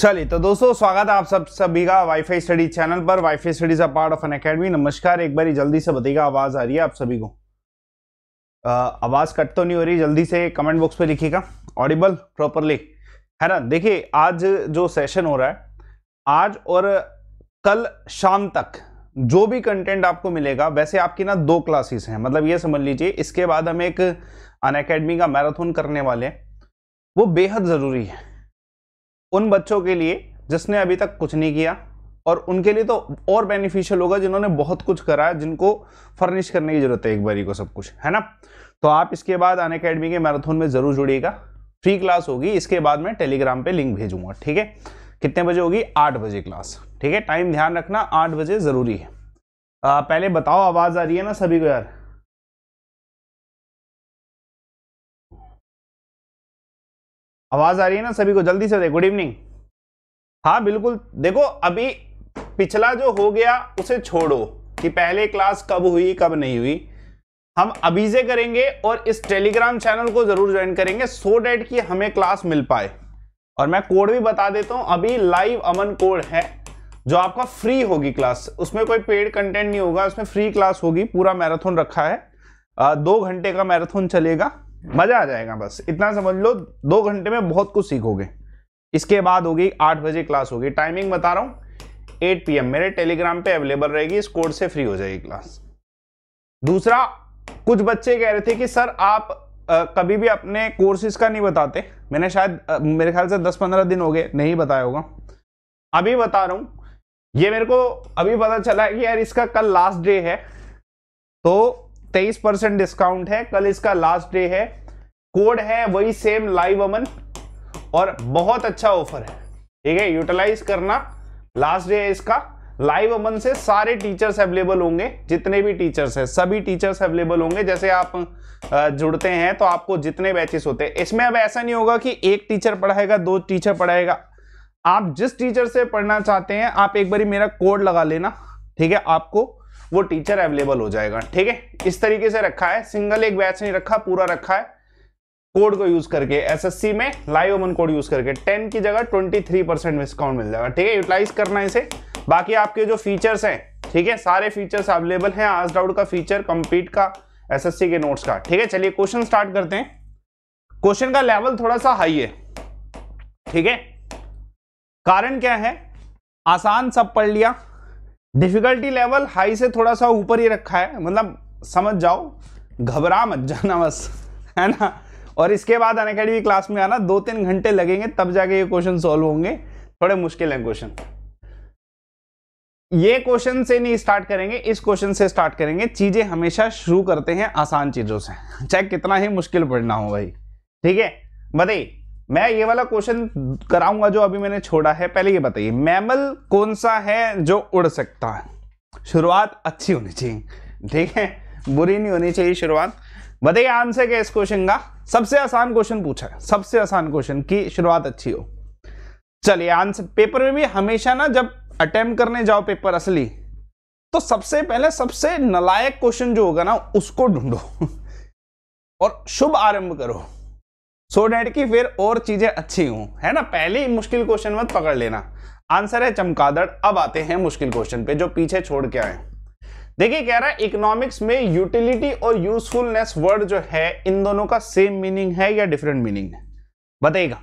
चलिए तो दोस्तों स्वागत है आप सब सभी का वाईफाई स्टडी चैनल पर wifi studies a part of Unacademy नमस्कार एक बार जल्दी से बताइएगा आवाज आ रही है आप सभी को आवाज कट तो नहीं हो रही जल्दी से कमेंट बॉक्स पे लिखिएगा ऑडिबल प्रॉपरली है ना देखिए आज जो सेशन हो रहा है आज और कल शाम तक जो भी कंटेंट आपको मिलेगा वैसे आपकी ना दो क्लासेस हैं मतलब ये समझ लीजिए इसके बाद हम एक अन का मैराथन करने वाले हैं वो बेहद ज़रूरी है उन बच्चों के लिए जिसने अभी तक कुछ नहीं किया और उनके लिए तो और बेनिफिशियल होगा जिन्होंने बहुत कुछ करा है जिनको फर्निश करने की ज़रूरत है एक बारी को सब कुछ है ना तो आप इसके बाद अन अकेडमी के मैराथन में ज़रूर जुड़िएगा फ्री क्लास होगी इसके बाद मैं टेलीग्राम पे लिंक भेजूंगा ठीक है कितने बजे होगी आठ बजे क्लास ठीक है टाइम ध्यान रखना आठ बजे ज़रूरी है आ, पहले बताओ आवाज़ आ रही है ना सभी को यार आवाज आ रही है ना सभी को जल्दी से दे गुड इवनिंग हाँ बिल्कुल देखो अभी पिछला जो हो गया उसे छोड़ो कि पहले क्लास कब हुई कब नहीं हुई हम अभी से करेंगे और इस टेलीग्राम चैनल को जरूर ज्वाइन करेंगे सो डेट कि हमें क्लास मिल पाए और मैं कोड भी बता देता हूं अभी लाइव अमन कोड है जो आपका फ्री होगी क्लास उसमें कोई पेड कंटेंट नहीं होगा उसमें फ्री क्लास होगी पूरा मैराथन रखा है दो घंटे का मैराथन चलेगा मज़ा आ जाएगा बस इतना समझ लो दो घंटे में बहुत कुछ सीखोगे इसके बाद होगी आठ बजे क्लास होगी टाइमिंग बता रहा हूँ एट पी मेरे टेलीग्राम पे अवेलेबल रहेगी इस कोड से फ्री हो जाएगी क्लास दूसरा कुछ बच्चे कह रहे थे कि सर आप आ, कभी भी अपने कोर्सेज का नहीं बताते मैंने शायद आ, मेरे ख्याल से दस पंद्रह दिन हो गए नहीं बताया होगा अभी बता रहा हूँ ये मेरे को अभी पता चला है कि यार इसका कल लास्ट डे है तो तेईस परसेंट डिस्काउंट है कल इसका लास्ट डे है कोड है वही सेम लाइव अमन और बहुत अच्छा ऑफर है ठीक है यूटिलाइज करना लास्ट डे है इसका लाइव अमन से सारे टीचर्स अवेलेबल होंगे जितने भी टीचर्स हैं सभी टीचर्स अवेलेबल होंगे जैसे आप जुड़ते हैं तो आपको जितने बैचेस होते हैं इसमें अब ऐसा नहीं होगा कि एक टीचर पढ़ाएगा दो टीचर पढ़ाएगा आप जिस टीचर से पढ़ना चाहते हैं आप एक बार मेरा कोड लगा लेना ठीक है आपको वो टीचर अवेलेबल हो जाएगा ठीक है इस तरीके से रखा है सिंगल एक बैच नहीं रखा पूरा रखा है कोड को यूज करके एसएससी में लाइव ओमन कोड यूज करके 10 की जगह 23 परसेंट डिस्काउंट मिल जाएगा ठीक है यूटिलाइज करना है इसे बाकी आपके जो फीचर्स हैं ठीक है सारे फीचर्स अवेलेबल हैं आज डाउट का फीचर कंप्लीट का एसएससी के नोट्स का ठीक है चलिए क्वेश्चन स्टार्ट करते हैं क्वेश्चन का लेवल थोड़ा सा हाई है ठीक है कारण क्या है आसान सब पढ़ लिया डिफिकल्टी लेवल हाई से थोड़ा सा ऊपर ही रखा है मतलब समझ जाओ घबरा मत जाना बस है ना और इसके बाद अनकेडमी क्लास में आना दो तीन घंटे लगेंगे तब जाके ये क्वेश्चन सॉल्व होंगे थोड़े मुश्किल हैं क्वेश्चन ये क्वेश्चन से नहीं स्टार्ट करेंगे इस क्वेश्चन से स्टार्ट करेंगे चीजें हमेशा शुरू करते हैं आसान चीजों से चाहे कितना ही मुश्किल पढ़ना हो भाई ठीक है बताइए मैं ये वाला क्वेश्चन कराऊंगा जो अभी मैंने छोड़ा है पहले ये बताइए मैमल कौन सा है जो उड़ सकता है शुरुआत अच्छी होनी चाहिए ठीक है बुरी नहीं होनी चाहिए शुरुआत बताइए आंसर क्या इस क्वेश्चन का सबसे आसान क्वेश्चन पूछा है सबसे आसान क्वेश्चन की शुरुआत अच्छी हो चलिए आंसर पेपर में भी हमेशा ना जब अटेम्प्ट करने जाओ पेपर असली तो सबसे पहले सबसे नलायक क्वेश्चन जो होगा ना उसको ढूंढो और शुभ आरंभ करो सो डेट डैट की फिर और चीज़ें अच्छी हों है ना पहले ही मुश्किल क्वेश्चन मत पकड़ लेना आंसर है चमकादड़ अब आते हैं मुश्किल क्वेश्चन पे जो पीछे छोड़ के आए देखिए कह रहा है इकोनॉमिक्स में यूटिलिटी और यूजफुलनेस वर्ड जो है इन दोनों का सेम मीनिंग है या डिफरेंट मीनिंग है बताइएगा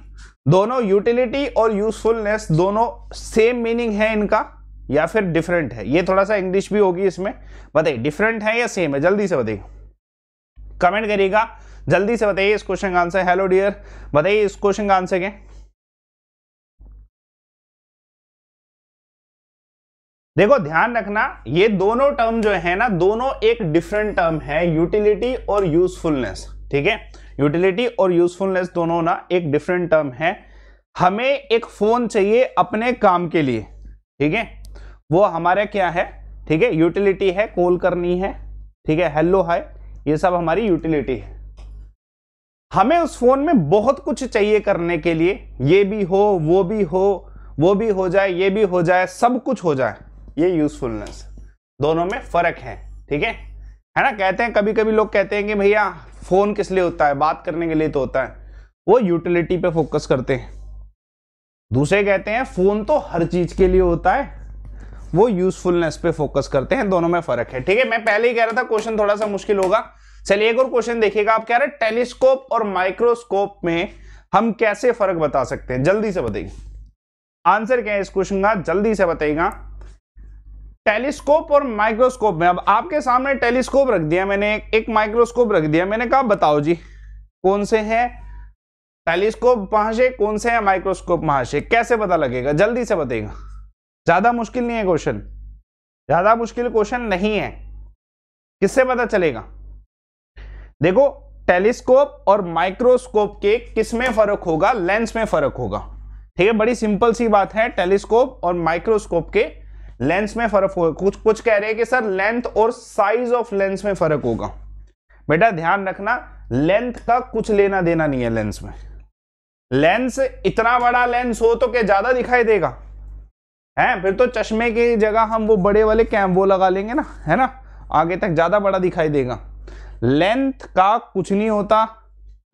दोनों यूटिलिटी और यूजफुलनेस दोनों सेम मीनिंग है इनका या फिर डिफरेंट है ये थोड़ा सा इंग्लिश भी होगी इसमें बताइए डिफरेंट है या सेम है जल्दी से बताइए कमेंट करिएगा जल्दी से बताइए इस क्वेश्चन का आंसर हेलो डियर बताइए इस क्वेश्चन का आंसर के देखो ध्यान रखना ये दोनों टर्म जो है ना दोनों एक डिफरेंट टर्म है यूटिलिटी और यूजफुलनेस ठीक है यूटिलिटी और यूजफुलनेस दोनों ना एक डिफरेंट टर्म है हमें एक फोन चाहिए अपने काम के लिए ठीक है वो हमारा क्या है ठीक है यूटिलिटी है कॉल करनी है ठीक है हेलो हाय ये सब हमारी यूटिलिटी है हमें उस फोन में बहुत कुछ चाहिए करने के लिए ये भी हो वो भी हो वो भी हो जाए ये भी हो जाए सब कुछ हो जाए ये यूजफुलनेस दोनों में फर्क है ठीक है है ना कहते हैं कभी कभी लोग कहते हैं कि भैया फोन किस लिए होता है बात करने के लिए तो होता है वो यूटिलिटी पे फोकस करते हैं दूसरे कहते हैं फोन तो हर चीज के लिए होता है वो यूजफुलनेस पे फोकस करते हैं दोनों में फर्क है ठीक है मैं पहले ही कह रहा था क्वेश्चन थोड़ा सा मुश्किल होगा चलिए एक और क्वेश्चन देखिएगा आप कह रहे हैं टेलीस्कोप और माइक्रोस्कोप में हम कैसे फर्क बता सकते हैं जल्दी से बताइए आंसर क्या है इस क्वेश्चन का जल्दी से बताइएगा टेलीस्कोप और माइक्रोस्कोप में अब आपके सामने टेलीस्कोप रख दिया मैंने एक माइक्रोस्कोप रख दिया मैंने कहा बताओ जी कौन से है टेलीस्कोप महाशय कौन से है माइक्रोस्कोप महाशय कैसे पता लगेगा जल्दी से बताइएगा ज्यादा मुश्किल नहीं है क्वेश्चन ज्यादा मुश्किल क्वेश्चन नहीं है किससे पता चलेगा देखो टेलीस्कोप और माइक्रोस्कोप के किस में फर्क होगा लेंस में फर्क होगा ठीक है बड़ी सिंपल सी बात है टेलीस्कोप और माइक्रोस्कोप के लेंस में फर्क होगा कुछ कुछ कह रहे हैं कि सर लेंथ और साइज ऑफ लेंस में फर्क होगा बेटा ध्यान रखना लेंथ का कुछ लेना देना नहीं है लेंस में लेंस इतना बड़ा लेंस हो तो क्या ज्यादा दिखाई देगा हैं फिर तो चश्मे की जगह हम वो बड़े वाले कैम वो लगा लेंगे ना है ना आगे तक ज़्यादा बड़ा दिखाई देगा लेंथ का कुछ नहीं होता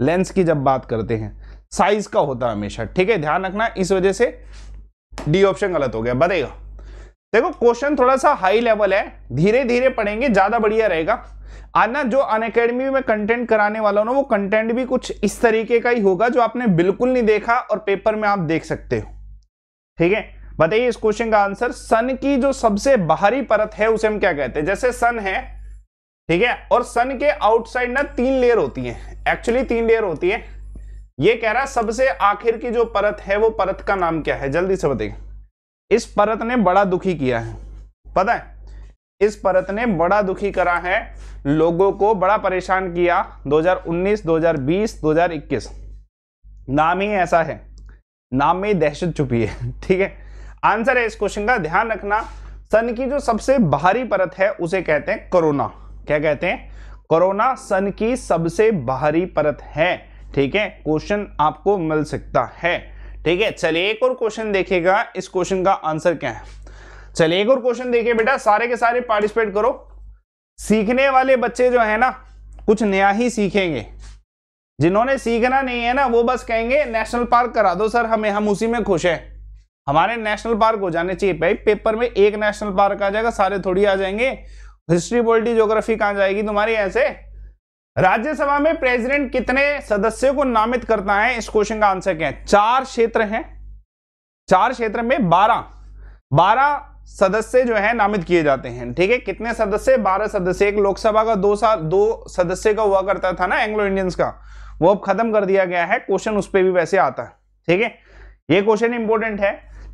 लेंस की जब बात करते हैं साइज का होता है हमेशा ठीक है ध्यान रखना इस वजह से डी ऑप्शन गलत हो गया बताएगा देखो क्वेश्चन थोड़ा सा हाई लेवल है धीरे धीरे पढ़ेंगे ज़्यादा बढ़िया रहेगा आना जो अन अकेडमी में कंटेंट कराने वाला ना वो कंटेंट भी कुछ इस तरीके का ही होगा जो आपने बिल्कुल नहीं देखा और पेपर में आप देख सकते हो ठीक है बताइए इस क्वेश्चन का आंसर सन की जो सबसे बाहरी परत है उसे हम क्या कहते हैं जैसे सन है ठीक है और सन के आउटसाइड ना तीन लेयर होती है एक्चुअली तीन लेयर होती है ये कह रहा है सबसे आखिर की जो परत है वो परत का नाम क्या है जल्दी से बताइए इस परत ने बड़ा दुखी किया है पता है इस परत ने बड़ा दुखी करा है लोगों को बड़ा परेशान किया 2019 2020 2021 नाम ही ऐसा है नाम में ही दहशत छुपी है ठीक है आंसर है इस क्वेश्चन का ध्यान रखना सन की जो सबसे बाहरी परत है उसे कहते हैं कोरोना क्या कहते हैं कोरोना सन की सबसे बाहरी परत है ठीक है क्वेश्चन आपको मिल सकता है ठीक है चलिए एक और क्वेश्चन देखिएगा इस क्वेश्चन का आंसर क्या है चलिए एक और क्वेश्चन देखिए बेटा सारे के सारे पार्टिसिपेट करो सीखने वाले बच्चे जो है ना कुछ नया ही सीखेंगे जिन्होंने सीखना नहीं है ना वो बस कहेंगे नेशनल पार्क करा दो सर हमें हम उसी में खुश हैं हमारे नेशनल पार्क हो जाने चाहिए भाई पेपर में एक नेशनल पार्क आ जाएगा सारे थोड़ी आ जाएंगे हिस्ट्री पोलिटी ज्योग्राफी कहाँ जाएगी तुम्हारी ऐसे राज्यसभा में प्रेसिडेंट कितने सदस्यों को नामित करता है इस क्वेश्चन का आंसर क्या है चार क्षेत्र हैं चार क्षेत्र में बारह बारह सदस्य जो है नामित किए जाते हैं ठीक है कितने सदस्य बारह सदस्य एक लोकसभा का दो साल दो सदस्य का हुआ करता था ना एंग्लो इंडियंस का वो अब खत्म कर दिया गया है क्वेश्चन उस पर भी वैसे आता है ठीक है ये क्वेश्चन इंपॉर्टेंट है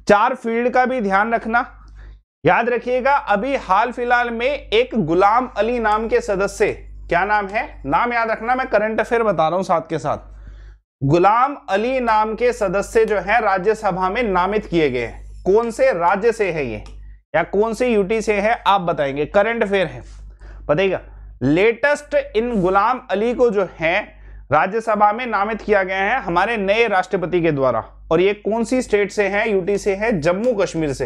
चार फील्ड का भी ध्यान रखना याद रखिएगा अभी हाल फिलहाल में एक गुलाम अली नाम के सदस्य क्या नाम है नाम याद रखना मैं करंट अफेयर बता रहा हूं साथ के साथ गुलाम अली नाम के सदस्य जो है राज्यसभा में नामित किए गए हैं कौन से राज्य से है ये या कौन से यूटी से है आप बताएंगे करंट अफेयर है बताइएगा लेटेस्ट इन गुलाम अली को जो है राज्यसभा में नामित किया गया है हमारे नए राष्ट्रपति के द्वारा और ये कौन सी स्टेट से है यूटी से है जम्मू कश्मीर से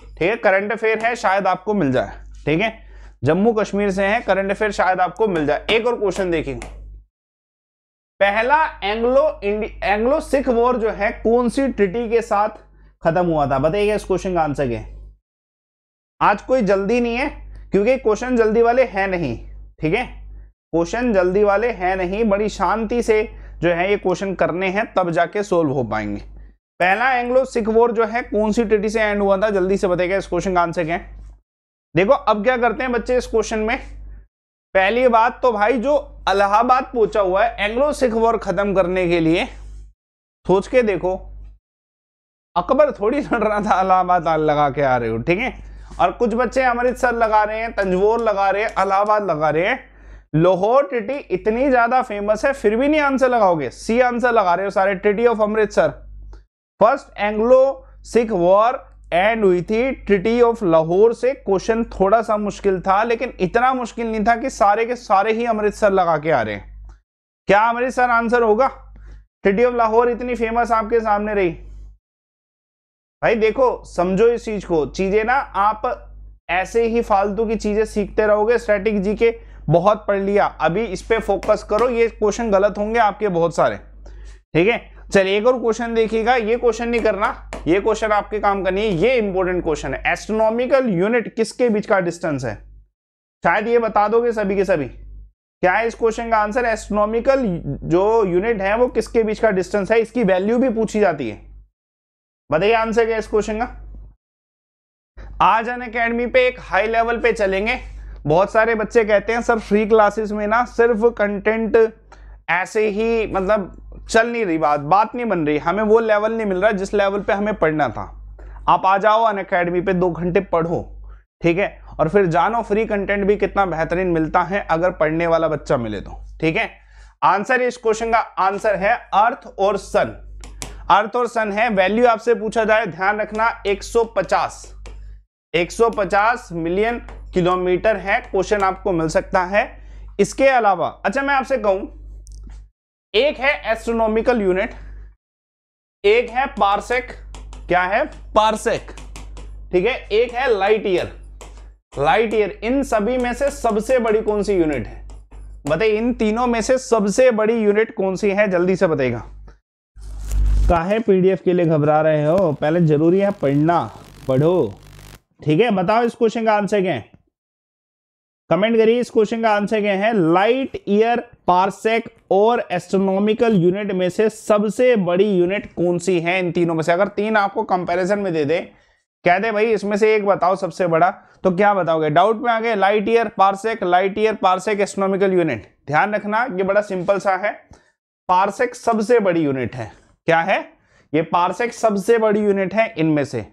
ठीक है करंट अफेयर है शायद आपको मिल जाए ठीक है जम्मू कश्मीर से है करंट अफेयर शायद आपको मिल जाए एक और क्वेश्चन देखेंगे पहला Anglo India Anglo Sikh war जो है कौन सी ट्रिटी के साथ खत्म हुआ था बताइए इस क्वेश्चन का आंसर क्या आज कोई जल्दी नहीं है क्योंकि क्वेश्चन जल्दी वाले हैं नहीं ठीक है क्वेश्चन जल्दी वाले हैं नहीं बड़ी शांति से जो है ये क्वेश्चन करने हैं तब जाके सोल्व हो पाएंगे पहला एंग्लो सिख वोर जो है कौन सी ट्रिटी से एंड हुआ था जल्दी से बताएगा इस क्वेश्चन का आंसर क्या है देखो अब क्या करते हैं बच्चे इस क्वेश्चन में पहली बात तो भाई जो अलाहाबाद पहुंचा हुआ है एंग्लो सिख वॉर खत्म करने के लिए सोच के देखो अकबर थोड़ी लड़ रहा था अलाहाबाद लगा के आ रहे हो ठीक है और कुछ बच्चे अमृतसर लगा रहे हैं तंजवोर लगा रहे हैं अलाहाबाद लगा रहे हैं लाहौर टिटी इतनी ज्यादा फेमस है फिर भी नहीं आंसर लगाओगे सी आंसर लगा रहे हो सारे टिटी of Amritsar first Anglo Sikh war and हुई थी ट्रिटी ऑफ लाहौर से क्वेश्चन थोड़ा सा मुश्किल था लेकिन इतना मुश्किल नहीं था कि सारे के सारे ही अमृतसर लगा के आ रहे हैं क्या अमृतसर आंसर होगा ट्रिटी ऑफ लाहौर इतनी फेमस आपके सामने रही भाई देखो समझो इस चीज को चीजें ना आप ऐसे ही फालतू की चीजें सीखते रहोगे स्ट्रेटिक जी के बहुत पढ़ लिया अभी इस पर फोकस करो ये क्वेश्चन गलत होंगे आपके बहुत सारे ठीक है चलिए एक और क्वेश्चन देखिएगा ये क्वेश्चन नहीं करना ये क्वेश्चन आपके काम का नहीं है ये इंपॉर्टेंट क्वेश्चन है एस्ट्रोनॉमिकल यूनिट किसके बीच का डिस्टेंस है शायद ये बता दोगे सभी के सभी क्या है इस क्वेश्चन का आंसर एस्ट्रोनॉमिकल जो यूनिट है वो किसके बीच का डिस्टेंस है इसकी वैल्यू भी पूछी जाती है बताइए आंसर क्या इस क्वेश्चन का आज अन अकेडमी पे एक हाई लेवल पे चलेंगे बहुत सारे बच्चे कहते हैं सर फ्री क्लासेस में ना सिर्फ कंटेंट ऐसे ही मतलब चल नहीं रही बात बात नहीं बन रही हमें वो लेवल नहीं मिल रहा जिस लेवल पे हमें पढ़ना था आप आ जाओ अन अकेडमी पे दो घंटे पढ़ो ठीक है और फिर जानो फ्री कंटेंट भी कितना बेहतरीन मिलता है अगर पढ़ने वाला बच्चा मिले तो ठीक है आंसर इस क्वेश्चन का आंसर है अर्थ और सन अर्थ और सन है वैल्यू आपसे पूछा जाए ध्यान रखना 150 150 मिलियन किलोमीटर है क्वेश्चन आपको मिल सकता है इसके अलावा अच्छा मैं आपसे कहूं एक है एस्ट्रोनॉमिकल यूनिट एक है पार्सेक क्या है पार्सेक ठीक है एक है लाइट ईयर लाइट ईयर इन सभी में से सबसे बड़ी कौन सी यूनिट है बताइए इन तीनों में से सबसे बड़ी यूनिट कौन सी है जल्दी से बताइएगा काहे पीडीएफ के लिए घबरा रहे हो पहले जरूरी है पढ़ना पढ़ो ठीक है बताओ इस क्वेश्चन का आंसर क्या है कमेंट करिए इस क्वेश्चन का आंसर क्या है लाइट ईयर पार्सेक और एस्ट्रोनॉमिकल यूनिट में से सबसे बड़ी यूनिट कौन सी है इन तीनों में से अगर तीन आपको कंपैरिजन में दे दे कह दे भाई इसमें से एक बताओ सबसे बड़ा तो क्या बताओगे डाउट में आ गए light year parsec light year parsec astronomical unit ध्यान रखना ये बड़ा सिंपल सा है पार्सेक सबसे बड़ी यूनिट है क्या है ये पार्सेक सबसे बड़ी यूनिट है इनमें से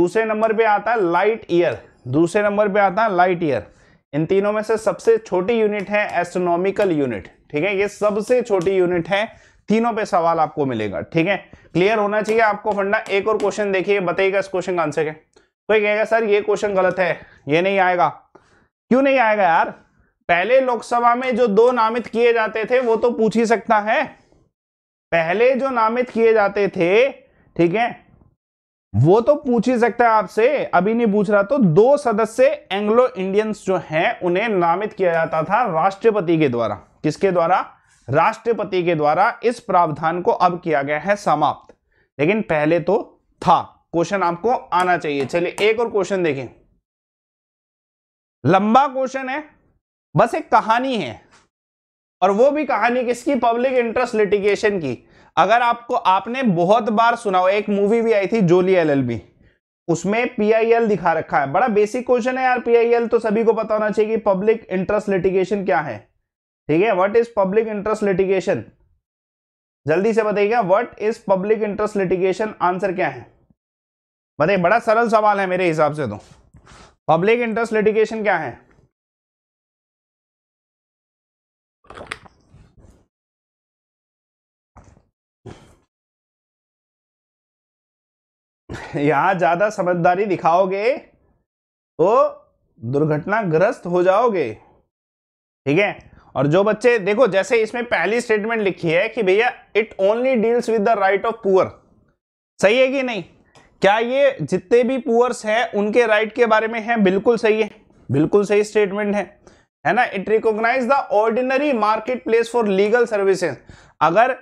दूसरे नंबर पर आता है लाइट ईयर दूसरे नंबर पे आता है लाइट ईयर इन तीनों में से सबसे छोटी यूनिट है एस्ट्रोनॉमिकल यूनिट ठीक है ये सबसे छोटी यूनिट है तीनों पे सवाल आपको मिलेगा ठीक है क्लियर होना चाहिए आपको फंडा एक और क्वेश्चन देखिए बताइएगा इस क्वेश्चन का आंसर क्या कोई कहेगा सर ये क्वेश्चन गलत है ये नहीं आएगा क्यों नहीं आएगा यार पहले लोकसभा में जो दो नामित किए जाते थे वो तो पूछ ही सकता है पहले जो नामित किए जाते थे ठीक है वो तो पूछ ही सकता है आपसे अभी नहीं पूछ रहा तो दो सदस्य एंग्लो इंडियंस जो हैं उन्हें नामित किया जाता था राष्ट्रपति के द्वारा किसके द्वारा राष्ट्रपति के द्वारा इस प्रावधान को अब किया गया है समाप्त लेकिन पहले तो था क्वेश्चन आपको आना चाहिए चलिए एक और क्वेश्चन देखें लंबा क्वेश्चन है बस एक कहानी है और वो भी कहानी किसकी पब्लिक इंटरेस्ट लिटिगेशन की अगर आपको आपने बहुत बार सुना हो एक मूवी भी आई थी जोली एलएलबी उसमें पीआईएल दिखा रखा है बड़ा बेसिक क्वेश्चन है यार पीआईएल तो सभी को पता होना चाहिए कि पब्लिक इंटरेस्ट लिटिगेशन क्या है ठीक है what is public interest litigation जल्दी से बताइएगा what is public interest litigation answer क्या है बताइए बड़ा सरल सवाल है मेरे हिसाब से तो पब्लिक इंटरेस्ट लिटिगेशन क्या है यहां ज़्यादा समझदारी दिखाओगे तो दुर्घटनाग्रस्त हो जाओगे ठीक है और जो बच्चे देखो जैसे इसमें पहली स्टेटमेंट लिखी है कि भैया it only deals with the right of poor सही है कि नहीं क्या ये जितने भी पुअर्स हैं उनके राइट के बारे में है बिल्कुल सही है बिल्कुल सही स्टेटमेंट है है ना it recognize the ordinary market place for legal services अगर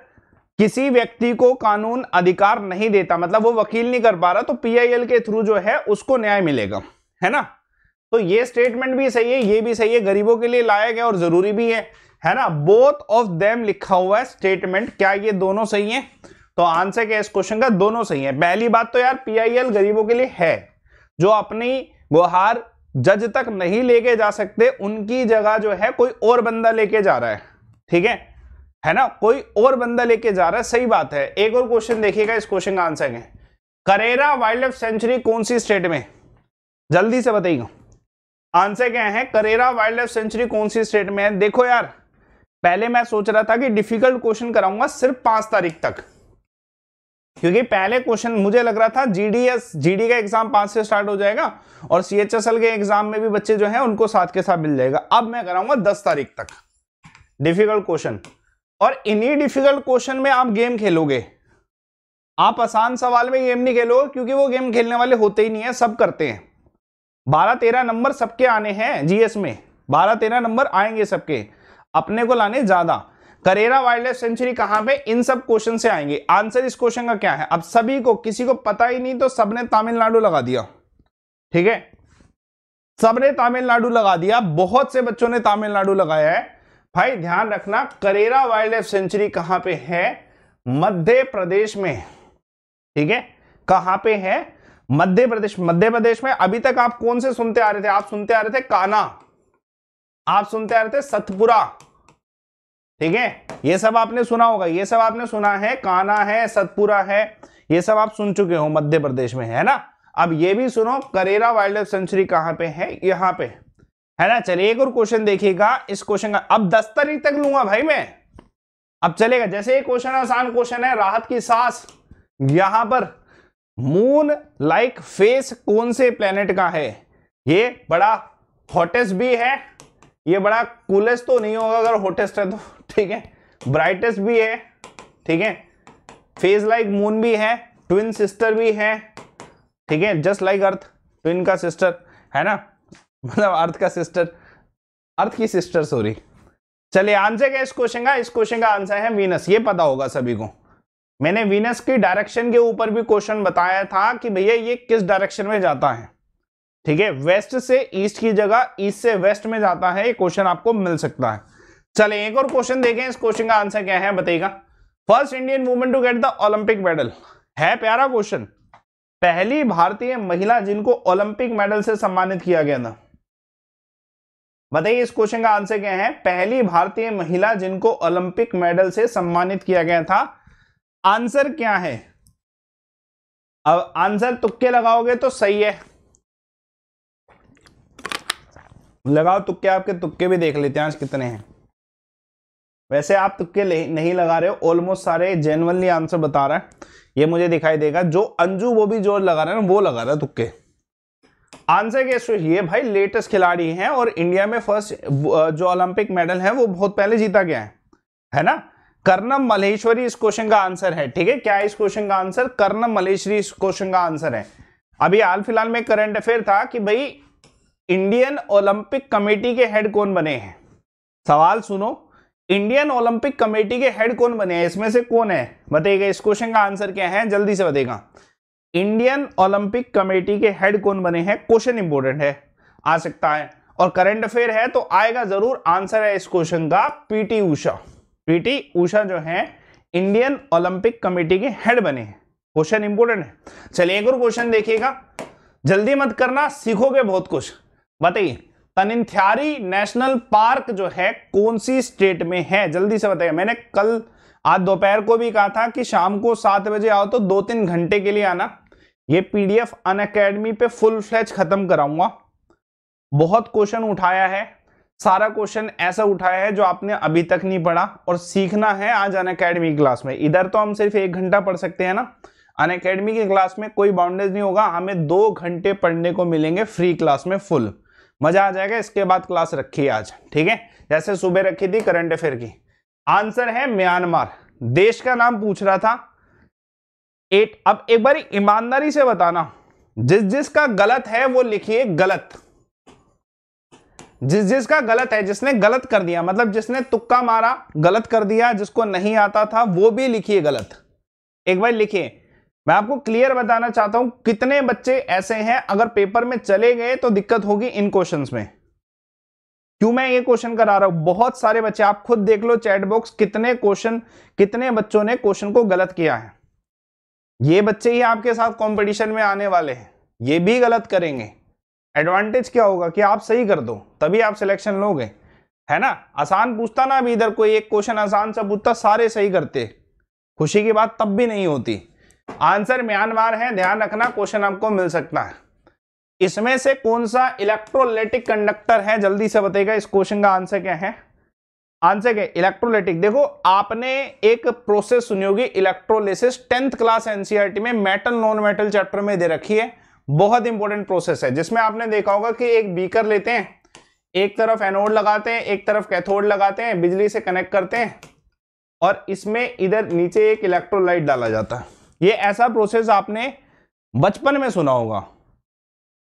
किसी व्यक्ति को कानून अधिकार नहीं देता मतलब वो वकील नहीं कर पा रहा तो पीआईएल के थ्रू जो है उसको न्याय मिलेगा है ना तो ये स्टेटमेंट भी सही है ये भी सही है गरीबों के लिए लायक है और जरूरी भी है है ना बोथ ऑफ देम लिखा हुआ है स्टेटमेंट क्या ये दोनों सही तो है तो आंसर क्या इस क्वेश्चन का दोनों सही है पहली बात तो यार एल गरीबों के लिए है जो अपनी गुहार जज तक नहीं लेके जा सकते उनकी जगह जो है कोई और बंदा लेके जा रहा है ठीक है है ना कोई और बंदा लेके जा रहा है सही बात है एक और क्वेश्चन देखिएगा इस क्वेश्चन का आंसर है करेरा वाइल्ड लाइफ सेंचुरी कौन सी स्टेट में जल्दी से बताइएगा आंसर क्या है करेरा वाइल्ड लाइफ सेंचुरी कौन सी स्टेट में है देखो यार पहले मैं सोच रहा था कि डिफिकल्ट क्वेश्चन कराऊंगा सिर्फ पांच तारीख तक क्योंकि पहले क्वेश्चन मुझे लग रहा था जीडीएस जीडी का एग्जाम पांच से स्टार्ट हो जाएगा और सीएचएसएल के एग्जाम में भी बच्चे जो हैं उनको साथ के साथ मिल जाएगा अब मैं कराऊंगा दस तारीख तक डिफिकल्ट क्वेश्चन और इन्हीं डिफिकल्ट क्वेश्चन में आप गेम खेलोगे आप आसान सवाल में गेम नहीं खेलोगे क्योंकि वो गेम खेलने वाले होते ही नहीं है सब करते हैं बारह तेरह नंबर सबके आने हैं जीएस में बारह तेरह नंबर आएंगे सबके अपने को लाने ज्यादा करेरा वाइल्ड लाइफ सेंचुरी कहां पे इन सब क्वेश्चन से आएंगे आंसर इस क्वेश्चन का क्या है अब सभी को किसी को पता ही नहीं तो सबने तमिलनाडु लगा दिया ठीक है सबने तमिलनाडु लगा दिया बहुत से बच्चों ने तमिलनाडु लगाया है भाई ध्यान रखना करेरा वाइल्ड लाइफ सेंचुरी कहां पे है मध्य प्रदेश में ठीक है कहां पे है मध्य प्रदेश मध्य प्रदेश में अभी तक आप कौन से सुनते आ रहे थे आप सुनते आ रहे थे काना आप सुनते आ रहे थे सतपुरा ठीक है ये सब आपने सुना होगा ये सब आपने सुना है काना है सतपुरा है ये सब आप सुन चुके हो मध्य प्रदेश में है ना अब ये भी सुनो करेरा वाइल्ड लाइफ सेंचुरी कहां पे है यहां पे है ना चलिए एक और क्वेश्चन देखिएगा इस क्वेश्चन का अब दस तारीख तक लूंगा भाई मैं अब चलेगा जैसे एक क्वेश्चन आसान क्वेश्चन है राहत की सांस यहां पर मून लाइक फेस कौन से प्लेनेट का है ये बड़ा हॉटेस्ट भी है ये बड़ा कूलेस्ट तो नहीं होगा अगर हॉटेस्ट है तो ठीक है ब्राइटेस्ट भी है ठीक है फेज लाइक मून भी है ट्विन सिस्टर भी है ठीक है जस्ट लाइक अर्थ ट्विन का सिस्टर है ना मतलब अर्थ का सिस्टर अर्थ की सिस्टर सॉरी चलिए आंसर क्या इस क्वेश्चन का इस क्वेश्चन का आंसर है वीनस ये पता होगा सभी को मैंने वीनस की डायरेक्शन के ऊपर भी क्वेश्चन बताया था कि भैया ये किस डायरेक्शन में जाता है ठीक है वेस्ट से ईस्ट की जगह ईस्ट से वेस्ट में जाता है ये क्वेश्चन आपको मिल सकता है चले एक और क्वेश्चन देखें इस क्वेश्चन का आंसर क्या है बताइएगा first Indian women to get the Olympic medal है प्यारा क्वेश्चन पहली भारतीय महिला जिनको ओलंपिक मेडल से सम्मानित किया गया था बताइए इस क्वेश्चन का आंसर क्या है पहली भारतीय महिला जिनको ओलंपिक मेडल से सम्मानित किया गया था आंसर क्या है अब आंसर तुक्के लगाओगे तो सही है लगाओ तुक्के आपके तुक्के भी देख लेते हैं आज कितने हैं वैसे आप तुक्के नहीं लगा रहे हो ऑलमोस्ट सारे जेनवनली आंसर बता रहा है ये मुझे दिखाई देगा जो अंजू वो भी जो लगा रहा है ना वो लगा रहा है तुक्के आंसर क्या ये भाई लेटेस्ट खिलाड़ी हैं और इंडिया में फर्स्ट जो ओलंपिक मेडल है वो बहुत पहले जीता गया है है ना कर्नम मलेश्वरी इस क्वेश्चन का आंसर है ठीक है क्या इस क्वेश्चन का आंसर कर्नम मलेश्वरी इस क्वेश्चन का आंसर है अभी हाल फिलहाल में करंट अफेयर था कि भाई इंडियन ओलंपिक कमेटी के हेड कौन बने हैं सवाल सुनो इंडियन ओलंपिक कमेटी के हेड कौन बने हैं इसमें से कौन है बताइएगा इस क्वेश्चन का आंसर क्या है जल्दी से बताएगा इंडियन ओलंपिक कमेटी के हेड कौन बने हैं क्वेश्चन इंपोर्टेंट है आ सकता है और करंट अफेयर है तो आएगा जरूर आंसर है इस क्वेश्चन का पीटी उषा पीटी उषा जो है इंडियन ओलंपिक कमेटी के हेड बने हैं क्वेश्चन इंपोर्टेंट है चलिए एक और क्वेश्चन देखिएगा जल्दी मत करना सीखोगे बहुत कुछ बताइए तनिथ्यारी नेशनल पार्क जो है कौन सी स्टेट में है जल्दी से बताइए मैंने कल आज दोपहर को भी कहा था कि शाम को सात बजे आओ तो दो तीन घंटे के लिए आना ये पीडीएफ अन अकेडमी पे फुल फ्लैच खत्म कराऊंगा बहुत क्वेश्चन उठाया है सारा क्वेश्चन ऐसा उठाया है जो आपने अभी तक नहीं पढ़ा और सीखना है आज अन अकेडमी क्लास में इधर तो हम सिर्फ एक घंटा पढ़ सकते हैं ना अन अकेडमी की क्लास में कोई बाउंडेज नहीं होगा हमें दो घंटे पढ़ने को मिलेंगे फ्री क्लास में फुल मजा आ जाएगा इसके बाद क्लास रखी आज ठीक है जैसे सुबह रखी थी करंट अफेयर की आंसर है म्यांमार देश का नाम पूछ रहा था एट अब एक बार ईमानदारी से बताना जिस जिस का गलत है वो लिखिए गलत जिस जिस का गलत है जिसने गलत कर दिया मतलब जिसने तुक्का मारा गलत कर दिया जिसको नहीं आता था वो भी लिखिए गलत एक बार लिखिए मैं आपको क्लियर बताना चाहता हूं कितने बच्चे ऐसे हैं अगर पेपर में चले गए तो दिक्कत होगी इन क्वेश्चन में क्यों मैं ये क्वेश्चन करा रहा हूं बहुत सारे बच्चे आप खुद देख लो चैट बॉक्स कितने क्वेश्चन कितने बच्चों ने क्वेश्चन को गलत किया है ये बच्चे ही आपके साथ कंपटीशन में आने वाले हैं ये भी गलत करेंगे एडवांटेज क्या होगा कि आप सही कर दो तभी आप सिलेक्शन लोगे है ना आसान पूछता ना अभी इधर कोई एक क्वेश्चन आसान सा पूछता सारे सही करते खुशी की बात तब भी नहीं होती आंसर म्यांमार है ध्यान रखना क्वेश्चन आपको मिल सकता है इसमें से कौन सा इलेक्ट्रोलेटिक कंडक्टर है जल्दी से बताएगा इस क्वेश्चन का आंसर क्या है आंसर क्या इलेक्ट्रोलाइटिक देखो आपने एक प्रोसेस सुनी होगी इलेक्ट्रोलिसिस टेंथ क्लास एनसीईआरटी में मेटल नॉन मेटल चैप्टर में दे रखी है बहुत इंपॉर्टेंट प्रोसेस है जिसमें आपने देखा होगा कि एक बीकर लेते हैं एक तरफ एनोड लगाते हैं एक तरफ कैथोड लगाते हैं बिजली से कनेक्ट करते हैं और इसमें इधर नीचे एक इलेक्ट्रोलाइट डाला जाता है ये ऐसा प्रोसेस आपने बचपन में सुना होगा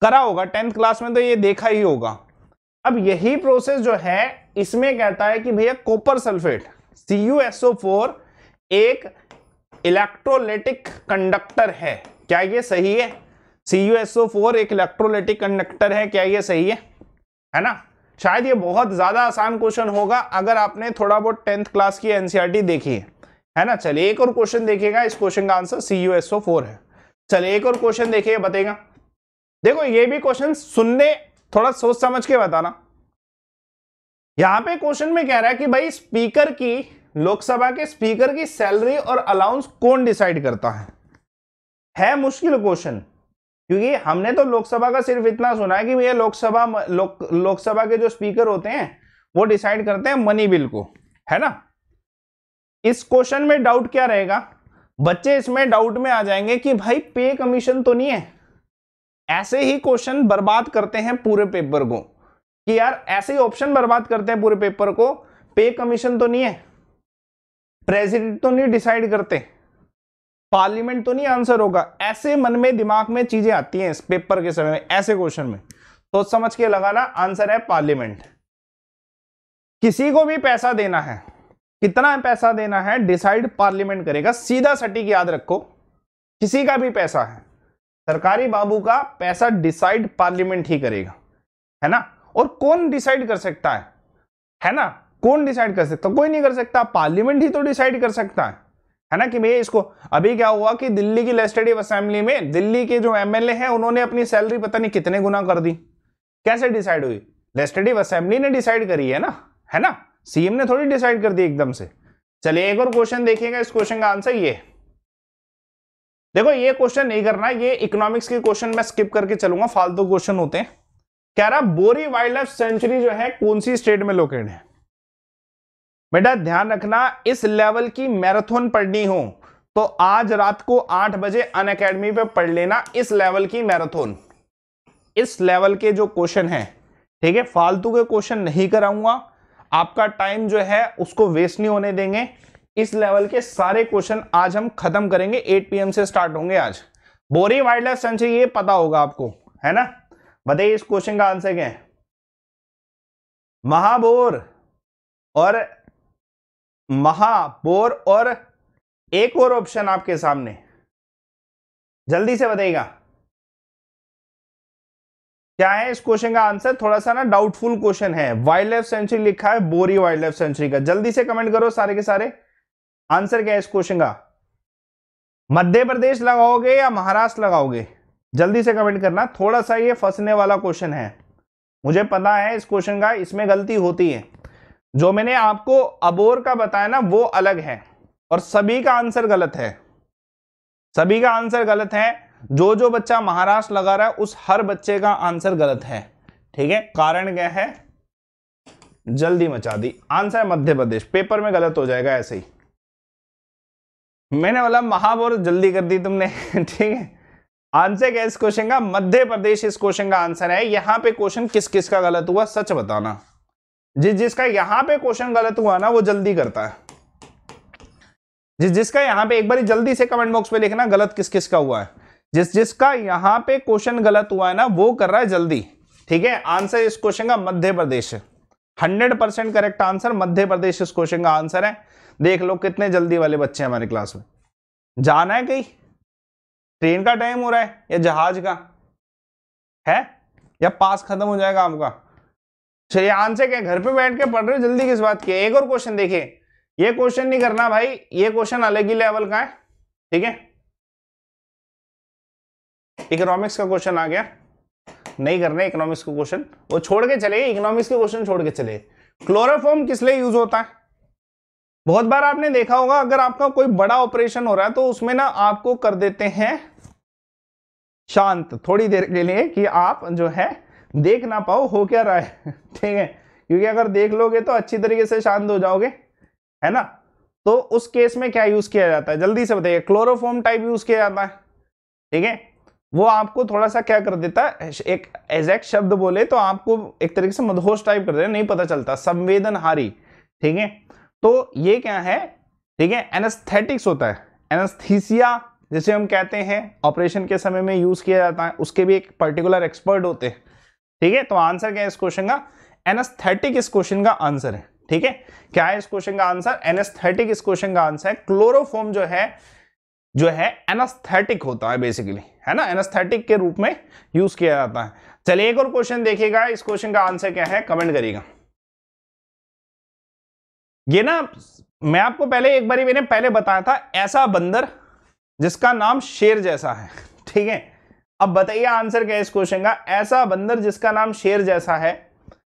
करा होगा टेंथ क्लास में तो ये देखा ही होगा अब यही प्रोसेस जो है इसमें कहता है कि भैया कॉपर सल्फेट CuSO4 एक इलेक्ट्रोलाइटिक कंडक्टर है क्या ये सही है CuSO4 एक इलेक्ट्रोलाइटिक कंडक्टर है क्या ये सही है है ना शायद ये बहुत ज्यादा आसान क्वेश्चन होगा अगर आपने थोड़ा बहुत टेंथ क्लास की एनसीईआरटी e देखी है है ना चलिए एक और क्वेश्चन देखिएगा इस क्वेश्चन का आंसर CuSO4 है चलिए एक और क्वेश्चन देखिए बताएगा देखो ये भी क्वेश्चन सुनने थोड़ा सोच समझ के बताना यहां पे क्वेश्चन में कह रहा है कि भाई स्पीकर की लोकसभा के स्पीकर की सैलरी और अलाउंस कौन डिसाइड करता है है मुश्किल क्वेश्चन क्योंकि हमने तो लोकसभा का सिर्फ इतना सुना है कि भैया लोकसभा लोक लोकसभा के जो स्पीकर होते हैं वो डिसाइड करते हैं मनी बिल को है ना इस क्वेश्चन में डाउट क्या रहेगा बच्चे इसमें डाउट में आ जाएंगे कि भाई पे कमीशन तो नहीं है ऐसे ही क्वेश्चन बर्बाद करते हैं पूरे पेपर को कि यार ऐसे ही ऑप्शन बर्बाद करते हैं पूरे पेपर को पे कमीशन तो नहीं है प्रेसिडेंट तो नहीं डिसाइड करते पार्लियामेंट तो नहीं आंसर होगा ऐसे मन में दिमाग में चीजें आती हैं इस पेपर के समय में ऐसे क्वेश्चन में तो समझ के लगाना आंसर है पार्लियामेंट किसी को भी पैसा देना है कितना पैसा देना है डिसाइड पार्लियामेंट करेगा सीधा सटीक याद रखो किसी का भी पैसा है सरकारी बाबू का पैसा डिसाइड पार्लियामेंट ही करेगा है ना और कौन डिसाइड कर सकता है है ना कौन डिसाइड कर सकता कोई नहीं कर सकता पार्लियामेंट ही तो डिसाइड कर सकता है है ना कि भैया इसको अभी क्या हुआ कि दिल्ली की लेजिस्लेटिव असेंबली में दिल्ली के जो एमएलए हैं उन्होंने अपनी सैलरी पता नहीं कितने गुना कर दी कैसे डिसाइड हुई लेजिस्लेटिव असेंबली ने डिसाइड करी है ना है ना सीएम ने थोड़ी डिसाइड कर दी एकदम से चलिए एक और क्वेश्चन देखिएगा इस क्वेश्चन का आंसर ये है देखो ये क्वेश्चन नहीं करना ये इकोनॉमिक्स के क्वेश्चन मैं स्किप करके चलूंगा फालतू क्वेश्चन होते हैं कह रहा बोरी वाइल्ड लाइफ सेंचुरी जो है कौन सी स्टेट में लोकेट है बेटा ध्यान रखना इस लेवल की मैराथन पढ़नी हो तो आज रात को आठ बजे अन अकेडमी पर पढ़ लेना इस लेवल की मैराथन इस लेवल के जो क्वेश्चन है ठीक है फालतू के क्वेश्चन नहीं कराऊंगा आपका टाइम जो है उसको वेस्ट नहीं होने देंगे इस लेवल के सारे क्वेश्चन आज हम खत्म करेंगे 8 पीएम से स्टार्ट होंगे आज बोरी वाइल्ड लाइफ सेंचुरी ये पता होगा आपको है ना बताइए इस क्वेश्चन का आंसर क्या है महाबोर और महाबोर और एक और ऑप्शन आपके सामने जल्दी से बताइएगा क्या है इस क्वेश्चन का आंसर थोड़ा सा ना डाउटफुल क्वेश्चन है वाइल्ड लाइफ सेंचुरी लिखा है बोरी वाइल्ड लाइफ सेंचुरी का जल्दी से कमेंट करो सारे के सारे आंसर क्या है इस क्वेश्चन का मध्य प्रदेश लगाओगे या महाराष्ट्र लगाओगे जल्दी से कमेंट करना थोड़ा सा ये फंसने वाला क्वेश्चन है मुझे पता है इस क्वेश्चन का इसमें गलती होती है जो मैंने आपको अबोर का बताया ना वो अलग है और सभी का आंसर गलत है सभी का आंसर गलत है जो जो बच्चा महाराष्ट्र लगा रहा है उस हर बच्चे का आंसर गलत है ठीक है कारण क्या है जल्दी मचा दी आंसर है मध्य प्रदेश पेपर में गलत हो जाएगा ऐसे ही मैंने बोला महाबोर जल्दी कर दी तुमने ठीक है आंसर क्या इस क्वेश्चन का मध्य प्रदेश इस क्वेश्चन का आंसर है यहाँ पे क्वेश्चन किस किस का गलत हुआ सच बताना जिस जिसका यहाँ पे क्वेश्चन गलत हुआ ना वो जल्दी करता है जिस जिसका यहाँ पे एक बार जल्दी से कमेंट बॉक्स में लिखना गलत किस किस का हुआ है जिस जिसका यहाँ पे क्वेश्चन गलत हुआ है ना वो कर रहा है जल्दी ठीक है आंसर इस क्वेश्चन का Madhya Pradesh hundred percent correct answer Madhya Pradesh इस क्वेश्चन का आंसर है देख लो कितने जल्दी वाले बच्चे हैं हमारे क्लास में जाना है कहीं ट्रेन का टाइम हो रहा है या जहाज का है या पास खत्म हो जाएगा आपका चलिए आंसर क्या घर पे बैठ के पढ़ रहे हो जल्दी किस बात की एक और क्वेश्चन देखिए ये क्वेश्चन नहीं करना भाई ये क्वेश्चन अलग ही लेवल का है ठीक है इकोनॉमिक्स का क्वेश्चन आ गया नहीं करना इकोनॉमिक्स का क्वेश्चन वो छोड़ के चले इकोनॉमिक्स के क्वेश्चन छोड़ के चले क्लोरोफॉर्म किस लिए यूज होता है बहुत बार आपने देखा होगा अगर आपका कोई बड़ा ऑपरेशन हो रहा है तो उसमें ना आपको कर देते हैं शांत थोड़ी देर के लिए कि आप जो है देख ना पाओ हो क्या रहा है ठीक है क्योंकि अगर देख लोगे तो अच्छी तरीके से शांत हो जाओगे है ना तो उस केस में क्या यूज किया जाता है जल्दी से बताइए क्लोरोफोम टाइप यूज किया जाता है ठीक है वो आपको थोड़ा सा क्या कर देता है एक एग्जैक्ट शब्द बोले तो आपको एक तरीके से मधोश टाइप कर देता नहीं पता चलता संवेदनहारी ठीक है तो ये क्या है ठीक है एनेस्थेटिक्स होता है एनेस्थीसिया जिसे हम कहते हैं ऑपरेशन के समय में यूज किया जाता है उसके भी एक पर्टिकुलर एक्सपर्ट होते हैं ठीक है तो आंसर क्या है इस क्वेश्चन का एनेस्थेटिक इस क्वेश्चन का आंसर है ठीक है क्या है इस क्वेश्चन का आंसर एनेस्थेटिक इस क्वेश्चन का आंसर है क्लोरोफॉर्म जो है जो है एनास्थेटिक होता है बेसिकली है ना एनास्थेटिक के रूप में यूज किया जाता है चलिए एक और क्वेश्चन देखिएगा इस क्वेश्चन का आंसर क्या है कमेंट करिएगा ये ना मैं आपको पहले एक बार मैंने पहले बताया था ऐसा बंदर जिसका नाम शेर जैसा है ठीक है अब बताइए आंसर क्या है इस क्वेश्चन का ऐसा बंदर जिसका नाम शेर जैसा है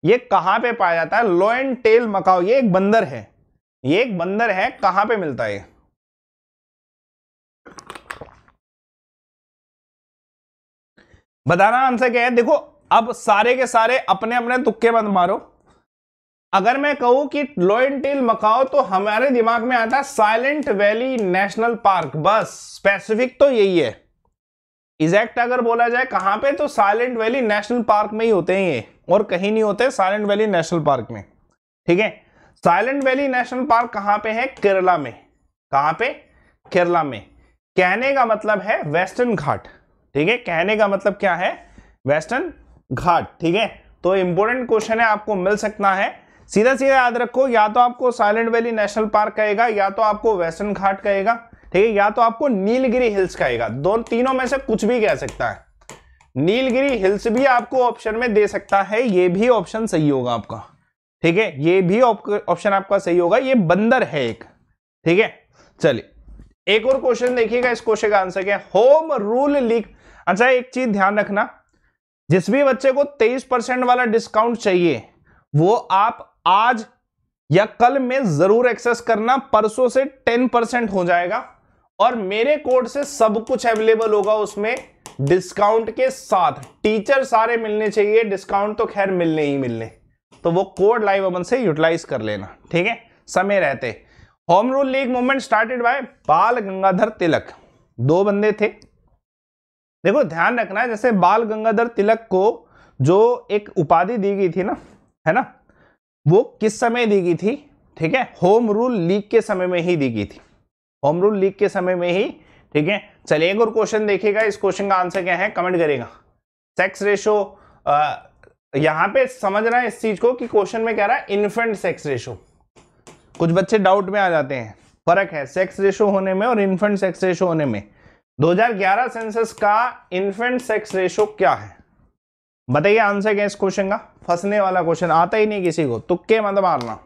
ये कहां पे पाया जाता है लो एंड टेल मकाओ ये एक बंदर है ये एक बंदर है कहां पे मिलता है बताना आंसर क्या है देखो अब सारे के सारे अपने अपने तुक्के बंद मारो अगर मैं कहूं कि लोइन टेल मकाओ तो हमारे दिमाग में आता है साइलेंट वैली नेशनल पार्क बस स्पेसिफिक तो यही है एग्जैक्ट अगर बोला जाए कहां पे तो साइलेंट वैली नेशनल पार्क में ही होते हैं ये और कहीं नहीं होते साइलेंट वैली नेशनल पार्क में ठीक है साइलेंट वैली नेशनल पार्क कहां पे है केरला में कहां पे केरला में कहने का मतलब है वेस्टर्न घाट ठीक है कहने का मतलब क्या है वेस्टर्न घाट ठीक है तो इंपॉर्टेंट क्वेश्चन है आपको मिल सकता है सीधा सीधा याद रखो या तो आपको साइलेंट वैली नेशनल पार्क कहेगा या तो आपको वेस्टर्न घाट कहेगा ठीक है या तो आपको नीलगिरी हिल्स कहेगा दो तीनों में से कुछ भी कह सकता है नीलगिरी हिल्स भी आपको ऑप्शन में दे सकता है ये भी ऑप्शन सही होगा आपका ठीक है ये भी ऑप्शन आपका सही होगा ये बंदर है एक ठीक है चलिए एक और क्वेश्चन देखिएगा इस क्वेश्चन का आंसर क्या होम रूल लीग अच्छा एक चीज ध्यान रखना जिस भी बच्चे को 23 परसेंट वाला डिस्काउंट चाहिए वो आप आज या कल में जरूर एक्सेस करना परसों से टेन परसेंट हो जाएगा और मेरे कोड से सब कुछ अवेलेबल होगा उसमें डिस्काउंट के साथ टीचर सारे मिलने चाहिए डिस्काउंट तो खैर मिलने ही मिलने तो वो कोड लाइव अमन से यूटिलाइज कर लेना ठीक है समय रहते home rule league movement started by Bal Gangadhar तिलक दो बंदे थे देखो ध्यान रखना है जैसे बाल गंगाधर तिलक को जो एक उपाधि दी गई थी ना है ना वो किस समय दी गई थी ठीक है होम रूल लीग के समय में ही दी गई थी होम रूल लीग के समय में ही ठीक है चलिए एक और क्वेश्चन देखेगा इस क्वेश्चन का आंसर क्या है कमेंट करेगा सेक्स रेशो यहाँ पे समझ रहा है इस चीज को कि क्वेश्चन में कह रहा है इन्फेंट सेक्स रेशो कुछ बच्चे डाउट में आ जाते हैं फर्क है सेक्स रेशो होने में और इन्फेंट सेक्स रेशो होने में 2011 सेंसस का इन्फेंट सेक्स रेशो क्या है बताइए आंसर क्या इस क्वेश्चन का फंसने वाला क्वेश्चन आता ही नहीं किसी को तुक्के मत मारना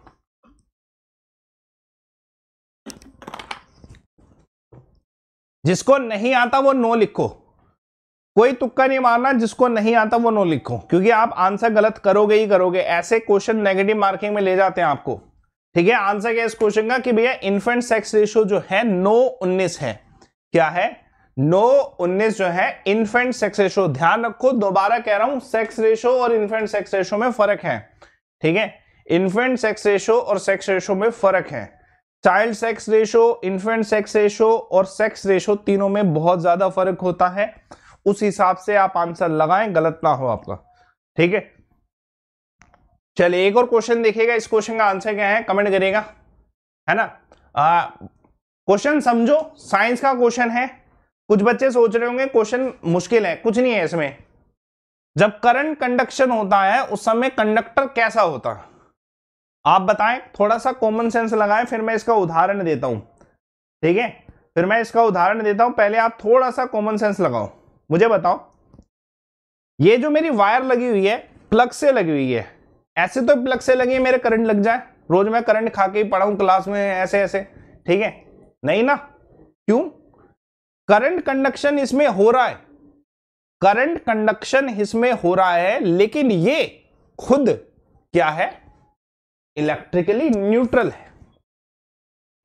जिसको नहीं आता वो नो लिखो कोई तुक्का नहीं मारना जिसको नहीं आता वो नो लिखो क्योंकि आप आंसर गलत करोगे ही करोगे ऐसे क्वेश्चन नेगेटिव मार्किंग में ले जाते हैं आपको ठीक है आंसर क्या इस क्वेश्चन का कि भैया इन्फेंट सेक्स रेशियो जो है नो उन्नीस है क्या है नो उन्नीस जो है इन्फेंट सेक्स रेशो ध्यान रखो दोबारा कह रहा हूं सेक्स रेशो और इन्फेंट सेक्स रेशो में फर्क है ठीक है इन्फेंट सेक्स रेशो और सेक्स रेशो में फर्क है child sex ratio infant sex ratio और सेक्स रेशो तीनों में बहुत ज्यादा फर्क होता है उस हिसाब से आप आंसर लगाएं गलत ना हो आपका ठीक है चलिए एक और क्वेश्चन देखिएगा इस क्वेश्चन का आंसर क्या है कमेंट करिएगा है ना क्वेश्चन समझो साइंस का क्वेश्चन है कुछ बच्चे सोच रहे होंगे क्वेश्चन मुश्किल है कुछ नहीं है इसमें जब करंट कंडक्शन होता है उस समय कंडक्टर कैसा होता है आप बताएं थोड़ा सा कॉमन सेंस लगाएं फिर मैं इसका उदाहरण देता हूं ठीक है फिर मैं इसका उदाहरण देता हूं पहले आप थोड़ा सा कॉमन सेंस लगाओ मुझे बताओ ये जो मेरी वायर लगी हुई है प्लग से लगी हुई है ऐसे तो प्लग से लगी है मेरे करंट लग जाए रोज मैं करंट खा के ही क्लास में ऐसे ऐसे ठीक है नहीं ना क्यों करंट कंडक्शन इसमें हो रहा है करंट कंडक्शन इसमें हो रहा है लेकिन ये खुद क्या है इलेक्ट्रिकली न्यूट्रल है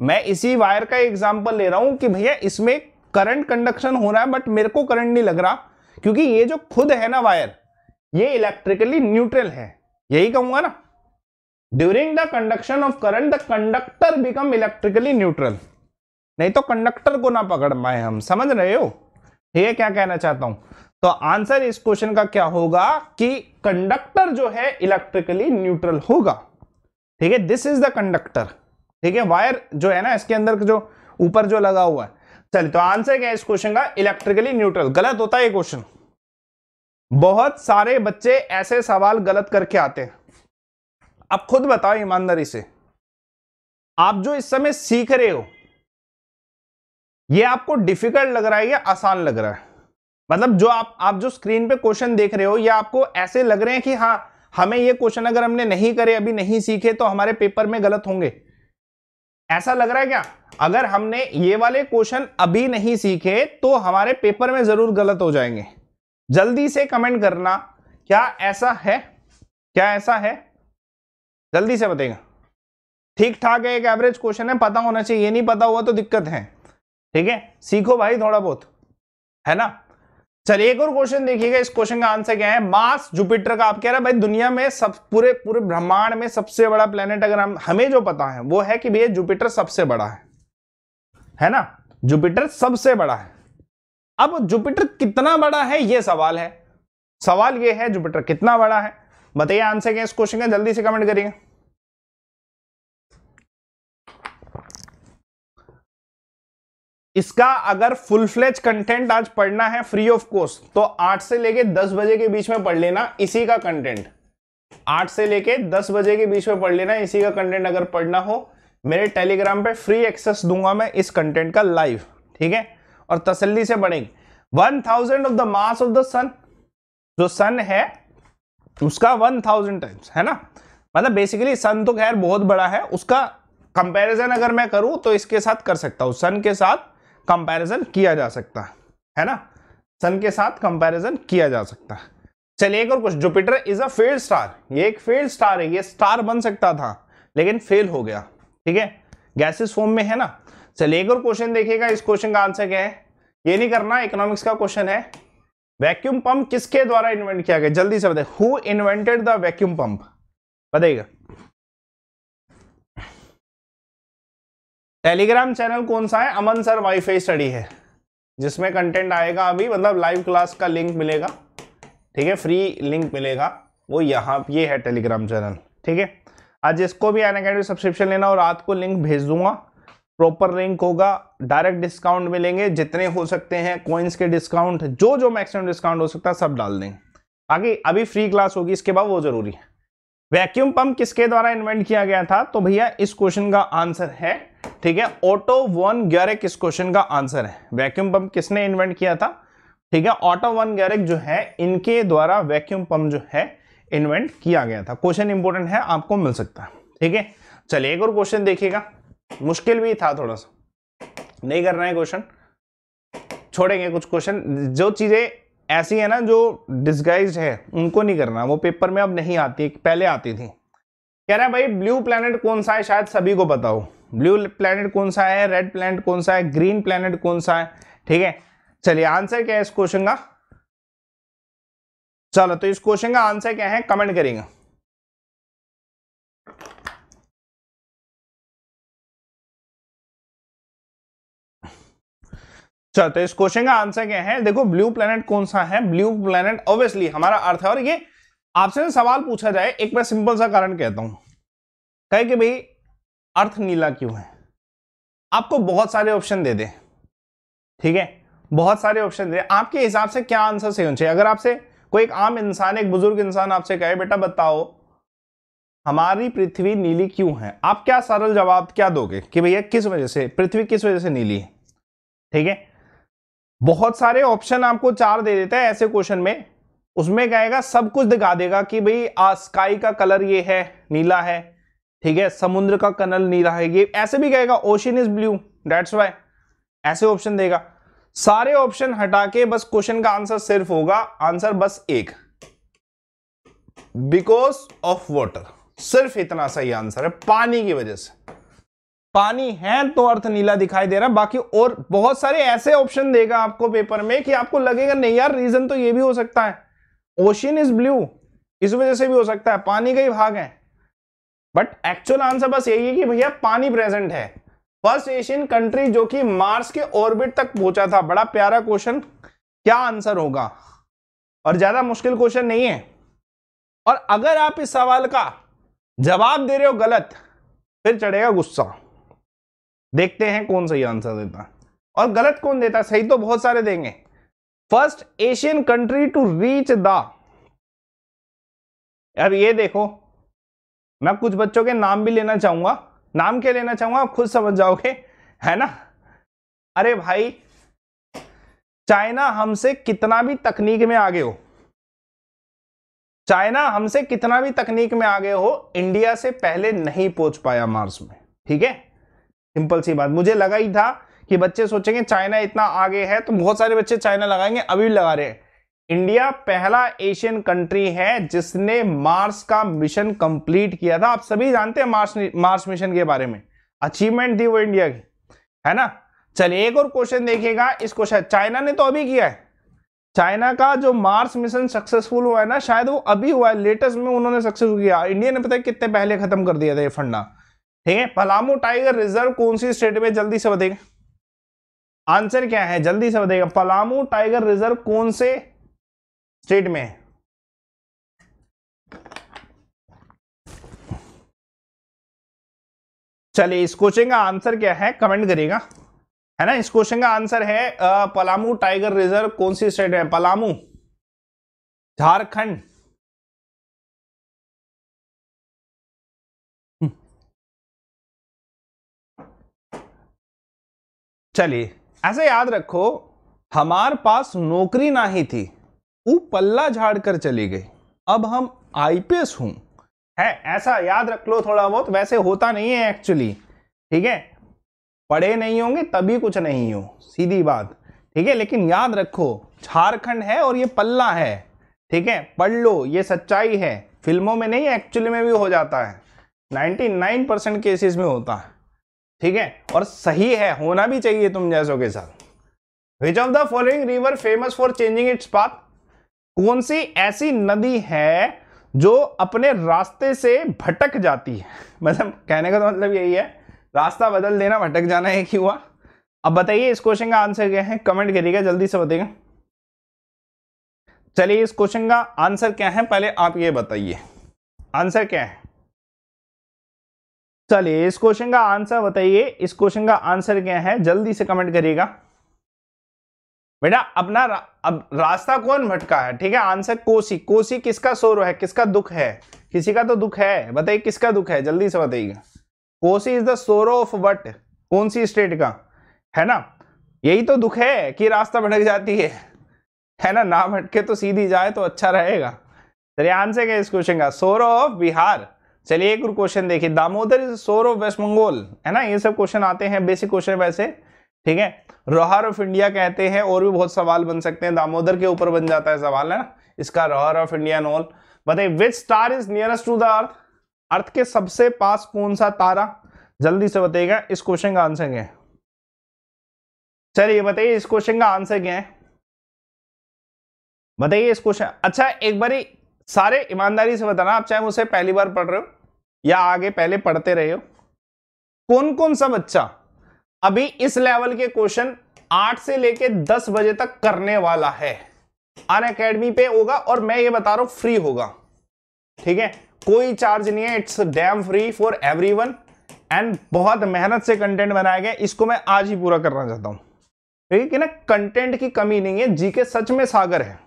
मैं इसी वायर का एग्जांपल ले रहा हूं कि भैया इसमें करंट कंडक्शन हो रहा है बट मेरे को करंट नहीं लग रहा क्योंकि ये जो खुद है ना वायर ये इलेक्ट्रिकली न्यूट्रल है यही कहूंगा ना during the conduction of current the conductor become electrically neutral नहीं तो कंडक्टर को ना पकड़ पाए हम समझ रहे हो ठीक है क्या कहना चाहता हूं तो आंसर इस क्वेश्चन का क्या होगा कि कंडक्टर जो है इलेक्ट्रिकली न्यूट्रल होगा ठीक है दिस इज द कंडक्टर ठीक है वायर जो है ना इसके अंदर जो ऊपर जो लगा हुआ है चलिए तो आंसर क्या है इस क्वेश्चन का इलेक्ट्रिकली न्यूट्रल गलत होता है क्वेश्चन बहुत सारे बच्चे ऐसे सवाल गलत करके आते हैं अब खुद बताओ ईमानदारी से आप जो इस समय सीख रहे हो ये आपको डिफिकल्ट लग रहा है या आसान लग रहा है मतलब जो आप आप जो स्क्रीन पे क्वेश्चन देख रहे हो ये आपको ऐसे लग रहे हैं कि हाँ हमें ये क्वेश्चन अगर हमने नहीं करे अभी नहीं सीखे तो हमारे पेपर में गलत होंगे ऐसा लग रहा है क्या अगर हमने ये वाले क्वेश्चन अभी नहीं सीखे तो हमारे पेपर में जरूर गलत हो जाएंगे जल्दी से कमेंट करना क्या ऐसा है क्या ऐसा है जल्दी से बताएगा ठीक ठाक है एक एवरेज क्वेश्चन है पता होना चाहिए ये नहीं पता हुआ तो दिक्कत है ठीक है सीखो भाई थोड़ा बहुत है ना चलिए एक और क्वेश्चन देखिएगा इस क्वेश्चन का आंसर क्या है मास जुपिटर का आप कह रहे हैं भाई दुनिया में सब पूरे पूरे ब्रह्मांड में सबसे बड़ा प्लेनेट अगर हम हमें जो पता है वो है कि भैया जुपिटर सबसे बड़ा है है ना जुपिटर सबसे बड़ा है अब जुपिटर कितना बड़ा है ये सवाल है सवाल ये है जुपिटर कितना बड़ा है बताइए आंसर क्या इस क्वेश्चन का जल्दी से कमेंट करिएगा इसका अगर फुल फ्लेज कंटेंट आज पढ़ना है फ्री ऑफ कॉस्ट तो आठ से लेके दस बजे के बीच में पढ़ लेना इसी का कंटेंट आठ से लेके दस बजे के बीच में पढ़ लेना इसी का कंटेंट अगर पढ़ना हो मेरे टेलीग्राम पे फ्री एक्सेस दूंगा मैं इस कंटेंट का लाइव ठीक है और तसल्ली से पढ़ेंगे one thousand of the mass of the sun जो सन है उसका वन थाउजेंड टाइम्स है ना मतलब बेसिकली सन तो खैर बहुत बड़ा है उसका कंपैरिजन अगर मैं करूं तो इसके साथ कर सकता हूं सन के साथ कंपैरिजन किया जा सकता है है ना सन के साथ कंपैरिजन किया जा सकता है चलिए एक और कुछ Jupiter is a fail star ये एक फेल स्टार है ये स्टार बन सकता था लेकिन फेल हो गया ठीक है गैसेस फॉर्म में है ना चलिए एक और क्वेश्चन देखिएगा इस क्वेश्चन का आंसर क्या है ये नहीं करना इकोनॉमिक्स का क्वेश्चन है वैक्यूम पंप किसके द्वारा इन्वेंट किया गया जल्दी से बताए who invented the vacuum pump बताइएगा टेलीग्राम चैनल कौन सा है अमन सर वाईफाई स्टडी है जिसमें कंटेंट आएगा अभी मतलब लाइव क्लास का लिंक मिलेगा ठीक है फ्री लिंक मिलेगा वो यहाँ ये है टेलीग्राम चैनल ठीक है आज जिसको भी अन अकेडमी सब्सक्रिप्शन लेना और रात को लिंक भेज दूंगा प्रॉपर लिंक होगा डायरेक्ट डिस्काउंट मिलेंगे जितने हो सकते हैं कॉइन्स के डिस्काउंट जो जो मैक्सिमम डिस्काउंट हो सकता है सब डाल देंगे बाकी अभी फ्री क्लास होगी इसके बाद वो जरूरी है वैक्यूम पंप किसके द्वारा इन्वेंट किया गया था तो भैया इस क्वेश्चन का आंसर है ठीक है ऑटो वन गैरिक इस क्वेश्चन का आंसर है वैक्यूम पंप किसने इन्वेंट किया था ठीक है ऑटो वन गैरिक जो है इनके द्वारा वैक्यूम पंप जो है इन्वेंट किया गया था क्वेश्चन इंपोर्टेंट है आपको मिल सकता है ठीक है चलिए एक और क्वेश्चन देखिएगा मुश्किल भी था थोड़ा सा नहीं रहे हैं क्वेश्चन छोड़ेंगे कुछ क्वेश्चन जो चीजें ऐसी है ना जो डिस्गाइज है उनको नहीं करना वो पेपर में अब नहीं आती पहले आती थी कह रहे हैं भाई ब्लू प्लानट कौन सा है शायद सभी को बताओ ब्लू प्लानट कौन सा है रेड प्लानट कौन सा है ग्रीन प्लानट कौन सा है ठीक है चलिए आंसर क्या है इस क्वेश्चन का चलो तो इस क्वेश्चन का आंसर क्या है कमेंट करेंगे चलो तो इस क्वेश्चन का आंसर क्या है देखो ब्लू प्लेनेट कौन सा है ब्लू प्लेनेट ऑब्वियसली हमारा अर्थ है और ये आपसे सवाल पूछा जाए एक मैं सिंपल सा कारण कहता हूं कहे कि भाई अर्थ नीला क्यों है आपको बहुत सारे ऑप्शन दे दे ठीक है बहुत सारे ऑप्शन दे आपके हिसाब से क्या आंसर सही होना चाहिए अगर आपसे कोई एक आम इंसान एक बुजुर्ग इंसान आपसे कहे बेटा बताओ हमारी पृथ्वी नीली क्यों है आप क्या सरल जवाब क्या दोगे कि भैया किस वजह से पृथ्वी किस वजह से नीली है ठीक है बहुत सारे ऑप्शन आपको चार दे देता है ऐसे क्वेश्चन में उसमें कहेगा सब कुछ दिखा देगा कि भाई स्काई का कलर ये है नीला है ठीक है समुद्र का कनल नीला है ये ऐसे भी कहेगा ocean is blue that's why ऐसे ऑप्शन देगा सारे ऑप्शन हटा के बस क्वेश्चन का आंसर सिर्फ होगा आंसर बस एक बिकॉज ऑफ वॉटर सिर्फ इतना सही आंसर है पानी की वजह से पानी है तो अर्थ नीला दिखाई दे रहा है बाकी और बहुत सारे ऐसे ऑप्शन देगा आपको पेपर में कि आपको लगेगा नहीं यार रीजन तो ये भी हो सकता है ओशियन इज ब्लू इस वजह से भी हो सकता है पानी का ही भाग है बट एक्चुअल आंसर बस यही है कि भैया पानी प्रेजेंट है फर्स्ट एशियन कंट्री जो कि मार्स के ऑर्बिट तक पहुंचा था बड़ा प्यारा क्वेश्चन क्या आंसर होगा और ज्यादा मुश्किल क्वेश्चन नहीं है और अगर आप इस सवाल का जवाब दे रहे हो गलत फिर चढ़ेगा गुस्सा देखते हैं कौन सही आंसर देता है और गलत कौन देता है सही तो बहुत सारे देंगे first Asian country to reach the अब ये देखो मैं कुछ बच्चों के नाम भी लेना चाहूंगा नाम क्या लेना चाहूंगा आप खुद समझ जाओगे है ना अरे भाई चाइना हमसे कितना भी तकनीक में आगे हो चाइना हमसे कितना भी तकनीक में आगे हो इंडिया से पहले नहीं पहुंच पाया मार्स में ठीक है सिंपल सी बात मुझे लगा ही था कि बच्चे सोचेंगे चाइना इतना आगे है तो बहुत सारे बच्चे चाइना लगाएंगे अभी भी लगा रहे हैं इंडिया पहला एशियन कंट्री है जिसने मार्स का मिशन कंप्लीट किया था आप सभी जानते हैं मार्स मार्स मिशन के बारे में अचीवमेंट थी वो इंडिया की है ना चलिए एक और क्वेश्चन देखिएगा इस क्वेश्चन चाइना ने तो अभी किया है चाइना का जो मार्स मिशन सक्सेसफुल हुआ है ना शायद वो अभी हुआ है लेटेस्ट में उन्होंने सक्सेसफुल किया इंडिया ने पता है कितने पहले खत्म कर दिया था ये फंडा ठीक है पलामू टाइगर रिजर्व कौन सी स्टेट में जल्दी से बताएगा आंसर क्या है जल्दी से बताएगा पलामू टाइगर रिजर्व कौन से स्टेट में है चलिए इस क्वेश्चन का आंसर क्या है कमेंट करिएगा है ना इस क्वेश्चन का आंसर है पलामू टाइगर रिजर्व कौन सी स्टेट है पलामू झारखंड चलिए ऐसे याद रखो हमारे पास नौकरी ना ही थी वो पल्ला झाड़ कर चली गई अब हम आईपीएस हूँ है ऐसा याद रख लो थोड़ा बहुत वैसे होता नहीं है एक्चुअली ठीक है पढ़े नहीं होंगे तभी कुछ नहीं हो सीधी बात ठीक है लेकिन याद रखो झारखंड है और ये पल्ला है ठीक है पढ़ लो ये सच्चाई है फिल्मों में नहीं एक्चुअली में भी हो जाता है 99 परसेंट केसेस में होता है ठीक है और सही है होना भी चाहिए तुम जैसों के साथ which of the following river famous for changing its path कौन सी ऐसी नदी है जो अपने रास्ते से भटक जाती है मतलब कहने का तो मतलब यही है रास्ता बदल देना भटक जाना एक ही हुआ अब बताइए इस क्वेश्चन का आंसर क्या है कमेंट करिएगा जल्दी से बताइएगा चलिए इस क्वेश्चन का आंसर क्या है पहले आप ये बताइए आंसर क्या है चलिए इस क्वेश्चन का आंसर बताइए इस क्वेश्चन का आंसर क्या है जल्दी से कमेंट करिएगा बेटा अपना रा, अब रास्ता कौन भटका है ठीक है आंसर कोसी कोसी किसका सोरो है किसका दुख है किसी का तो दुख है बताइए किसका दुख है जल्दी से बताइएगा Kosi is the sorrow of what कौन सी स्टेट का है ना यही तो दुख है कि रास्ता भटक जाती है है ना ना भटके तो सीधी जाए तो अच्छा रहेगा चलिए आंसर क्या इस क्वेश्चन का सोरो ऑफ बिहार चलिए एक और क्वेश्चन देखिए Damodar is sorrow of West Bengal है ना ये सब क्वेश्चन आते हैं बेसिक क्वेश्चन वैसे ठीक है रोहर ऑफ इंडिया कहते हैं और भी बहुत सवाल बन सकते हैं दामोदर के ऊपर बन जाता है सवाल है ना इसका रोहर ऑफ इंडिया नॉल बताइए which star is nearest to the earth earth के सबसे पास कौन सा तारा जल्दी से बताइएगा इस क्वेश्चन का आंसर क्या है चलिए बताइए इस क्वेश्चन का आंसर क्या है बताइए इस क्वेश्चन अच्छा एक बार सारे ईमानदारी से बताना आप चाहे मुझसे पहली बार पढ़ रहे हो या आगे पहले पढ़ते रहे हो कौन कौन सा बच्चा अभी इस लेवल के क्वेश्चन आठ से लेके दस बजे तक करने वाला है अन अकेडमी पे होगा और मैं ये बता रहा हूं फ्री होगा ठीक है कोई चार्ज नहीं है it's damn free for every and बहुत मेहनत से कंटेंट बनाया गया इसको मैं आज ही पूरा करना चाहता हूं ठीक है ना कंटेंट की कमी नहीं है जीके सच में सागर है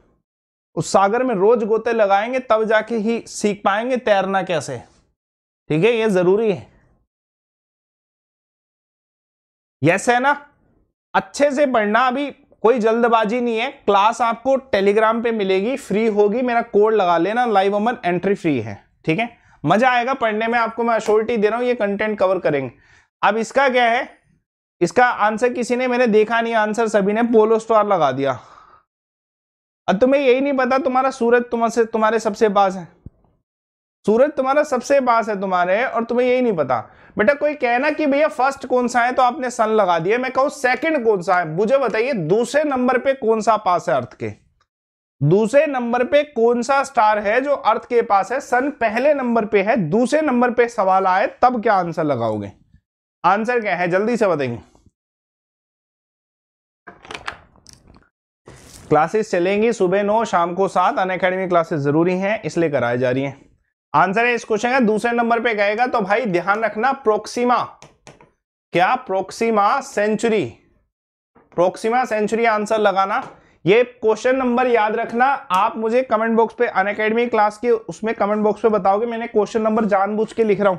उस सागर में रोज गोते लगाएंगे तब जाके ही सीख पाएंगे तैरना कैसे ठीक है ये जरूरी है यस है ना अच्छे से पढ़ना अभी कोई जल्दबाजी नहीं है क्लास आपको टेलीग्राम पे मिलेगी फ्री होगी मेरा कोड लगा लेना लाइव अमन एंट्री फ्री है ठीक है मजा आएगा पढ़ने में आपको मैं अशोरिटी दे रहा हूँ ये कंटेंट कवर करेंगे अब इसका क्या है इसका आंसर किसी ने मैंने देखा नहीं आंसर सभी ने पोलो स्टार लगा दिया अब तुम्हें यही नहीं पता तुम्हारा सूरज तुम्हारे तुम्हारे सबसे पास है सूरज तुम्हारा सबसे पास है तुम्हारे और तुम्हें यही नहीं पता बेटा कोई कहना कि भैया फर्स्ट कौन सा है तो आपने सन लगा दिया मैं कहूं सेकंड कौन सा है मुझे बताइए दूसरे नंबर पे कौन सा पास है अर्थ के दूसरे नंबर पे कौन सा स्टार है जो अर्थ के पास है सन पहले नंबर पे है दूसरे नंबर पे सवाल आए तब क्या आंसर लगाओगे आंसर क्या है जल्दी से बताइए क्लासेस चलेंगी सुबह नौ शाम को सात अन क्लासेस जरूरी हैं इसलिए कराई जा रही हैं आंसर है इस क्वेश्चन का दूसरे नंबर पे गएगा तो भाई ध्यान रखना प्रोक्सीमा क्या Proxima Centauri Proxima Centauri answer लगाना ये क्वेश्चन नंबर याद रखना आप मुझे कमेंट बॉक्स पे अनकेडमी क्लास के उसमें कमेंट बॉक्स पे बताओगे मैंने क्वेश्चन नंबर जानबूझ के लिख रहा हूँ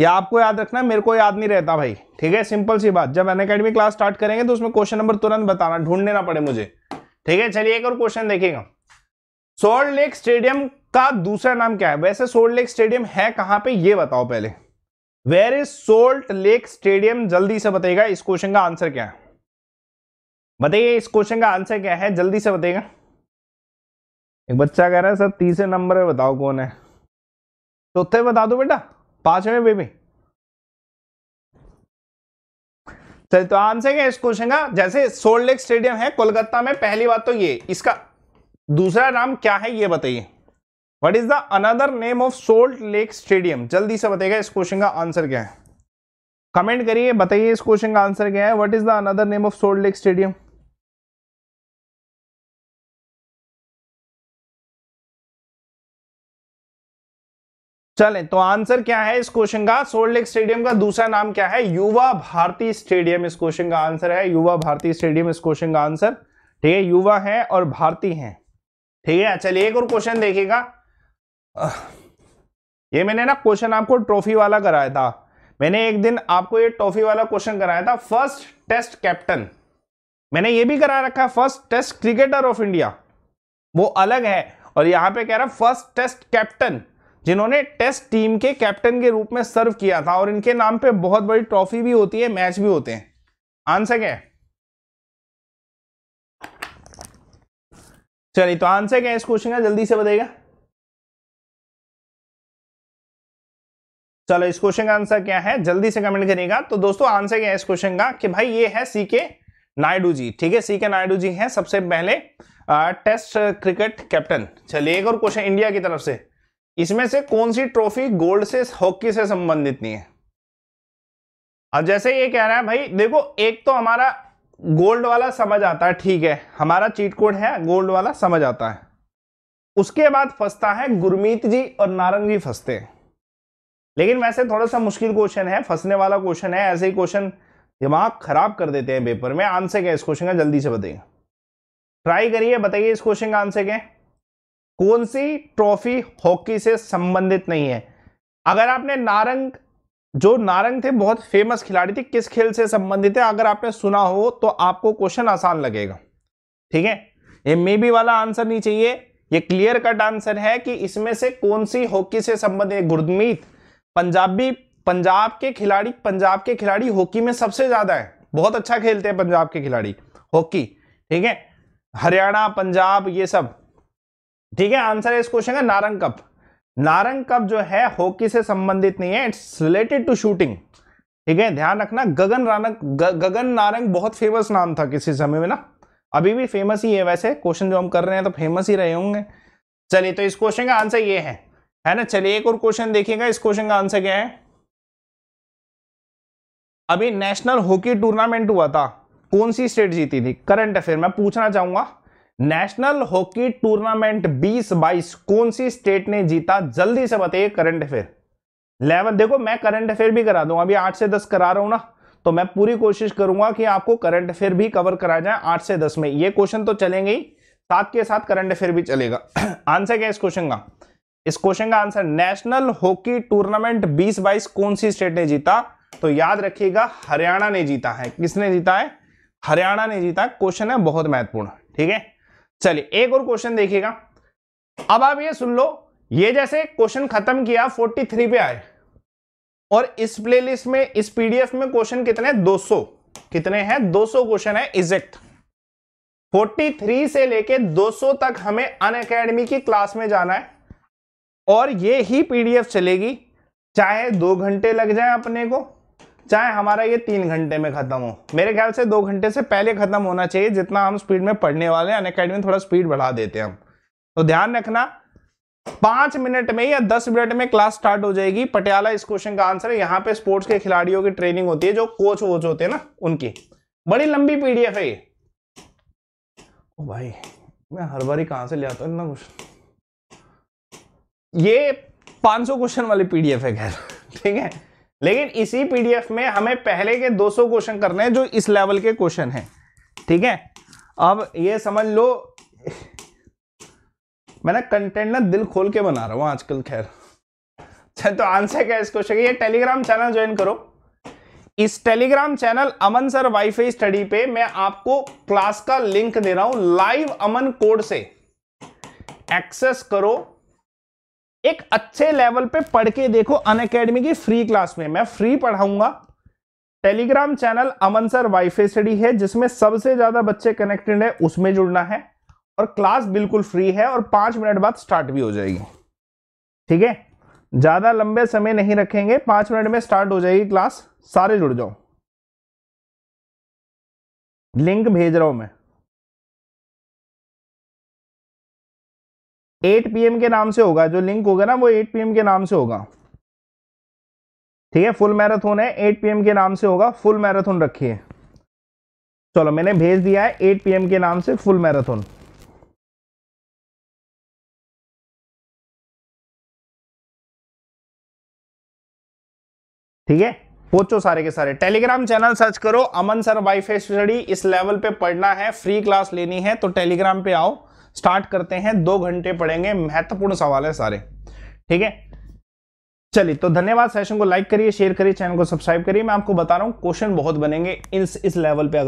या आपको याद रखना मेरे को याद नहीं रहता भाई ठीक है सिंपल सी बात जब अनकेडमी क्लास स्टार्ट करेंगे तो उसमें क्वेश्चन नंबर तुरंत बताना ढूंढने ना पड़े मुझे ठीक है चलिए एक और क्वेश्चन देखिएगा सोल्ट लेक स्टेडियम का दूसरा नाम क्या है वैसे सोल्ट लेक स्टेडियम है कहां पे ये बताओ पहले where is Salt Lake stadium जल्दी से बताएगा इस क्वेश्चन का आंसर क्या है बताइए इस क्वेश्चन का आंसर क्या है जल्दी से बताइएगा एक बच्चा कह रहा है सर तीसरे नंबर पे बताओ कौन है चौथे तो बता दो बेटा पांचवें बेबी चल तो आंसर क्या इस क्वेश्चन का जैसे सोल्ट लेक स्टेडियम है कोलकाता में पहली बात तो ये इसका दूसरा नाम क्या है ये बताइए what is the another name of Salt Lake stadium जल्दी से बताइएगा इस क्वेश्चन का आंसर क्या है कमेंट करिए बताइए इस क्वेश्चन का आंसर क्या है what is the another name of Salt Lake stadium चलें तो आंसर क्या है इस क्वेश्चन का सोल्ट लेक स्टेडियम का दूसरा नाम क्या है युवा भारती स्टेडियम इस क्वेश्चन का आंसर है युवा भारती स्टेडियम इस क्वेश्चन का आंसर ठीक है युवा है और भारती है ठीक है चलिए एक और क्वेश्चन देखिएगा ये मैंने ना क्वेश्चन आपको ट्रॉफी वाला कराया था मैंने एक दिन आपको ये ट्रॉफी वाला क्वेश्चन कराया था फर्स्ट टेस्ट कैप्टन मैंने ये भी करा रखा है first test cricketer of India वो अलग है और यहां पे कह रहा फर्स्ट टेस्ट कैप्टन जिन्होंने टेस्ट टीम के कैप्टन के रूप में सर्व किया था और इनके नाम पे बहुत बड़ी ट्रॉफी भी होती है मैच भी होते हैं आंसर क्या है चलिए तो आंसर क्या है इस क्वेश्चन का जल्दी से बताइएगा चलो इस क्वेश्चन का आंसर क्या है जल्दी से कमेंट करिएगा तो दोस्तों आंसर क्या है इस क्वेश्चन का कि भाई ये है सी के नायडू जी ठीक है सी के नायडू जी हैं सबसे पहले आ, टेस्ट क्रिकेट कैप्टन चलिए एक और क्वेश्चन इंडिया की तरफ से इसमें से कौन सी ट्रॉफी गोल्ड से हॉकी से संबंधित नहीं है अब जैसे ये कह रहा है भाई देखो एक तो हमारा गोल्ड वाला समझ आता है ठीक है हमारा चीट कोड है गोल्ड वाला समझ आता है उसके बाद फंसता है गुरमीत जी और नारंग जी फंसते हैं लेकिन वैसे थोड़ा सा मुश्किल क्वेश्चन है फंसने वाला क्वेश्चन है ऐसे ही क्वेश्चन दिमाग खराब कर देते हैं पेपर में आंसर क्या इस क्वेश्चन का जल्दी से बताइए ट्राई करिए बताइए इस क्वेश्चन का आंसर क्या कौन सी ट्रॉफी हॉकी से संबंधित नहीं है अगर आपने नारंग जो नारंग थे बहुत फेमस खिलाड़ी थे किस खेल से संबंधित है अगर आपने सुना हो तो आपको क्वेश्चन आसान लगेगा ठीक है ये मे बी वाला आंसर नहीं चाहिए ये क्लियर कट आंसर है कि इसमें से कौन सी हॉकी से संबंधित गुरमीत पंजाबी पंजाब के खिलाड़ी पंजाब के खिलाड़ी हॉकी में सबसे ज्यादा है बहुत अच्छा खेलते हैं पंजाब के खिलाड़ी हॉकी ठीक है हरियाणा पंजाब ये सब ठीक है आंसर है इस क्वेश्चन का नारंग कप नारंग कप जो है हॉकी से संबंधित नहीं है इट्स रिलेटेड टू शूटिंग ठीक है ध्यान रखना गगन रानक गगन नारंग बहुत फेमस नाम था किसी समय में ना अभी भी फेमस ही है वैसे क्वेश्चन जो हम कर रहे हैं तो फेमस ही रहे होंगे चलिए तो इस क्वेश्चन का आंसर ये है है ना चलिए एक और क्वेश्चन देखिएगा इस क्वेश्चन का आंसर क्या है अभी नेशनल हॉकी टूर्नामेंट हुआ था कौन सी स्टेट जीती थी करंट अफेयर मैं पूछना चाहूंगा नेशनल हॉकी टूर्नामेंट 2022 कौन सी स्टेट ने जीता जल्दी से बताइए करंट अफेयर लेवल देखो मैं करंट अफेयर भी करा दूंगा अभी आठ से दस करा रहा हूं ना तो मैं पूरी कोशिश करूंगा कि आपको करंट अफेयर भी कवर कराया जाए आठ से दस में ये क्वेश्चन तो चलेंगे ही साथ के साथ करंट अफेयर भी चलेगा आंसर क्या है इस क्वेश्चन का इस क्वेश्चन का आंसर नेशनल हॉकी टूर्नामेंट 2022 कौन सी स्टेट ने जीता तो याद रखिएगा हरियाणा ने जीता है किसने जीता है हरियाणा ने जीता क्वेश्चन है बहुत महत्वपूर्ण ठीक है चलिए एक और क्वेश्चन देखिएगा अब आप ये सुन लो ये जैसे क्वेश्चन खत्म किया 43 पे आए और इस प्लेलिस्ट में इस पीडीएफ में क्वेश्चन कितने 200 कितने हैं 200 क्वेश्चन है इजेक्ट 43 से लेके 200 तक हमें अन की क्लास में जाना है और ये ही पीडीएफ चलेगी चाहे दो घंटे लग जाए अपने को चाहे हमारा ये तीन घंटे में खत्म हो मेरे ख्याल से दो घंटे से पहले खत्म होना चाहिए जितना हम स्पीड में पढ़ने वाले हैं अनकेडमी थोड़ा स्पीड बढ़ा देते हैं हम तो ध्यान रखना पांच मिनट में या दस मिनट में क्लास स्टार्ट हो जाएगी पटियाला इस क्वेश्चन का आंसर है यहाँ पे स्पोर्ट्स के खिलाड़ियों की ट्रेनिंग होती है जो कोच वोच होते हैं ना उनकी बड़ी लंबी पीडीएफ है ये ओ भाई मैं हर बारी कहां से ले आता हूँ इतना कुछ ये 500 क्वेश्चन वाले पीडीएफ है खैर ठीक है लेकिन इसी पीडीएफ में हमें पहले के 200 क्वेश्चन करने हैं जो इस लेवल के क्वेश्चन हैं ठीक है अब ये समझ लो मैंने कंटेंट ना दिल खोल के बना रहा हूं आजकल खैर अच्छा तो आंसर क्या इस क्वेश्चन ये टेलीग्राम चैनल ज्वाइन करो इस Telegram channel Aman sir wifi study पे मैं आपको क्लास का लिंक दे रहा हूं लाइव अमन कोड से एक्सेस करो एक अच्छे लेवल पे पढ़ के देखो अन अकेडमी की फ्री क्लास में मैं फ्री पढ़ाऊंगा Telegram channel Aman sir wifi study है जिसमें सबसे ज्यादा बच्चे कनेक्टेड है उसमें जुड़ना है और क्लास बिल्कुल फ्री है और पांच मिनट बाद स्टार्ट भी हो जाएगी ठीक है ज्यादा लंबे समय नहीं रखेंगे पांच मिनट में स्टार्ट हो जाएगी क्लास सारे जुड़ जाओ लिंक भेज रहा हूं मैं एट पीएम के नाम से होगा जो लिंक होगा ना वो एट पीएम के नाम से होगा ठीक है फुल मैराथन है एट पीएम के नाम से होगा फुल मैराथन रखिए चलो मैंने भेज दिया है एट पीएम के नाम से फुल मैराथन ठीक है पहुंचो सारे के सारे टेलीग्राम चैनल सर्च करो अमन सर वाईफाई स्टडी इस लेवल पे पढ़ना है फ्री क्लास लेनी है तो टेलीग्राम पे आओ स्टार्ट करते हैं दो घंटे पढ़ेंगे महत्वपूर्ण सवाल है सारे ठीक है चलिए तो धन्यवाद सेशन को लाइक करिए शेयर करिए चैनल को सब्सक्राइब करिए मैं आपको बता रहा हूँ क्वेश्चन बहुत बनेंगे इस इस लेवल पे अगर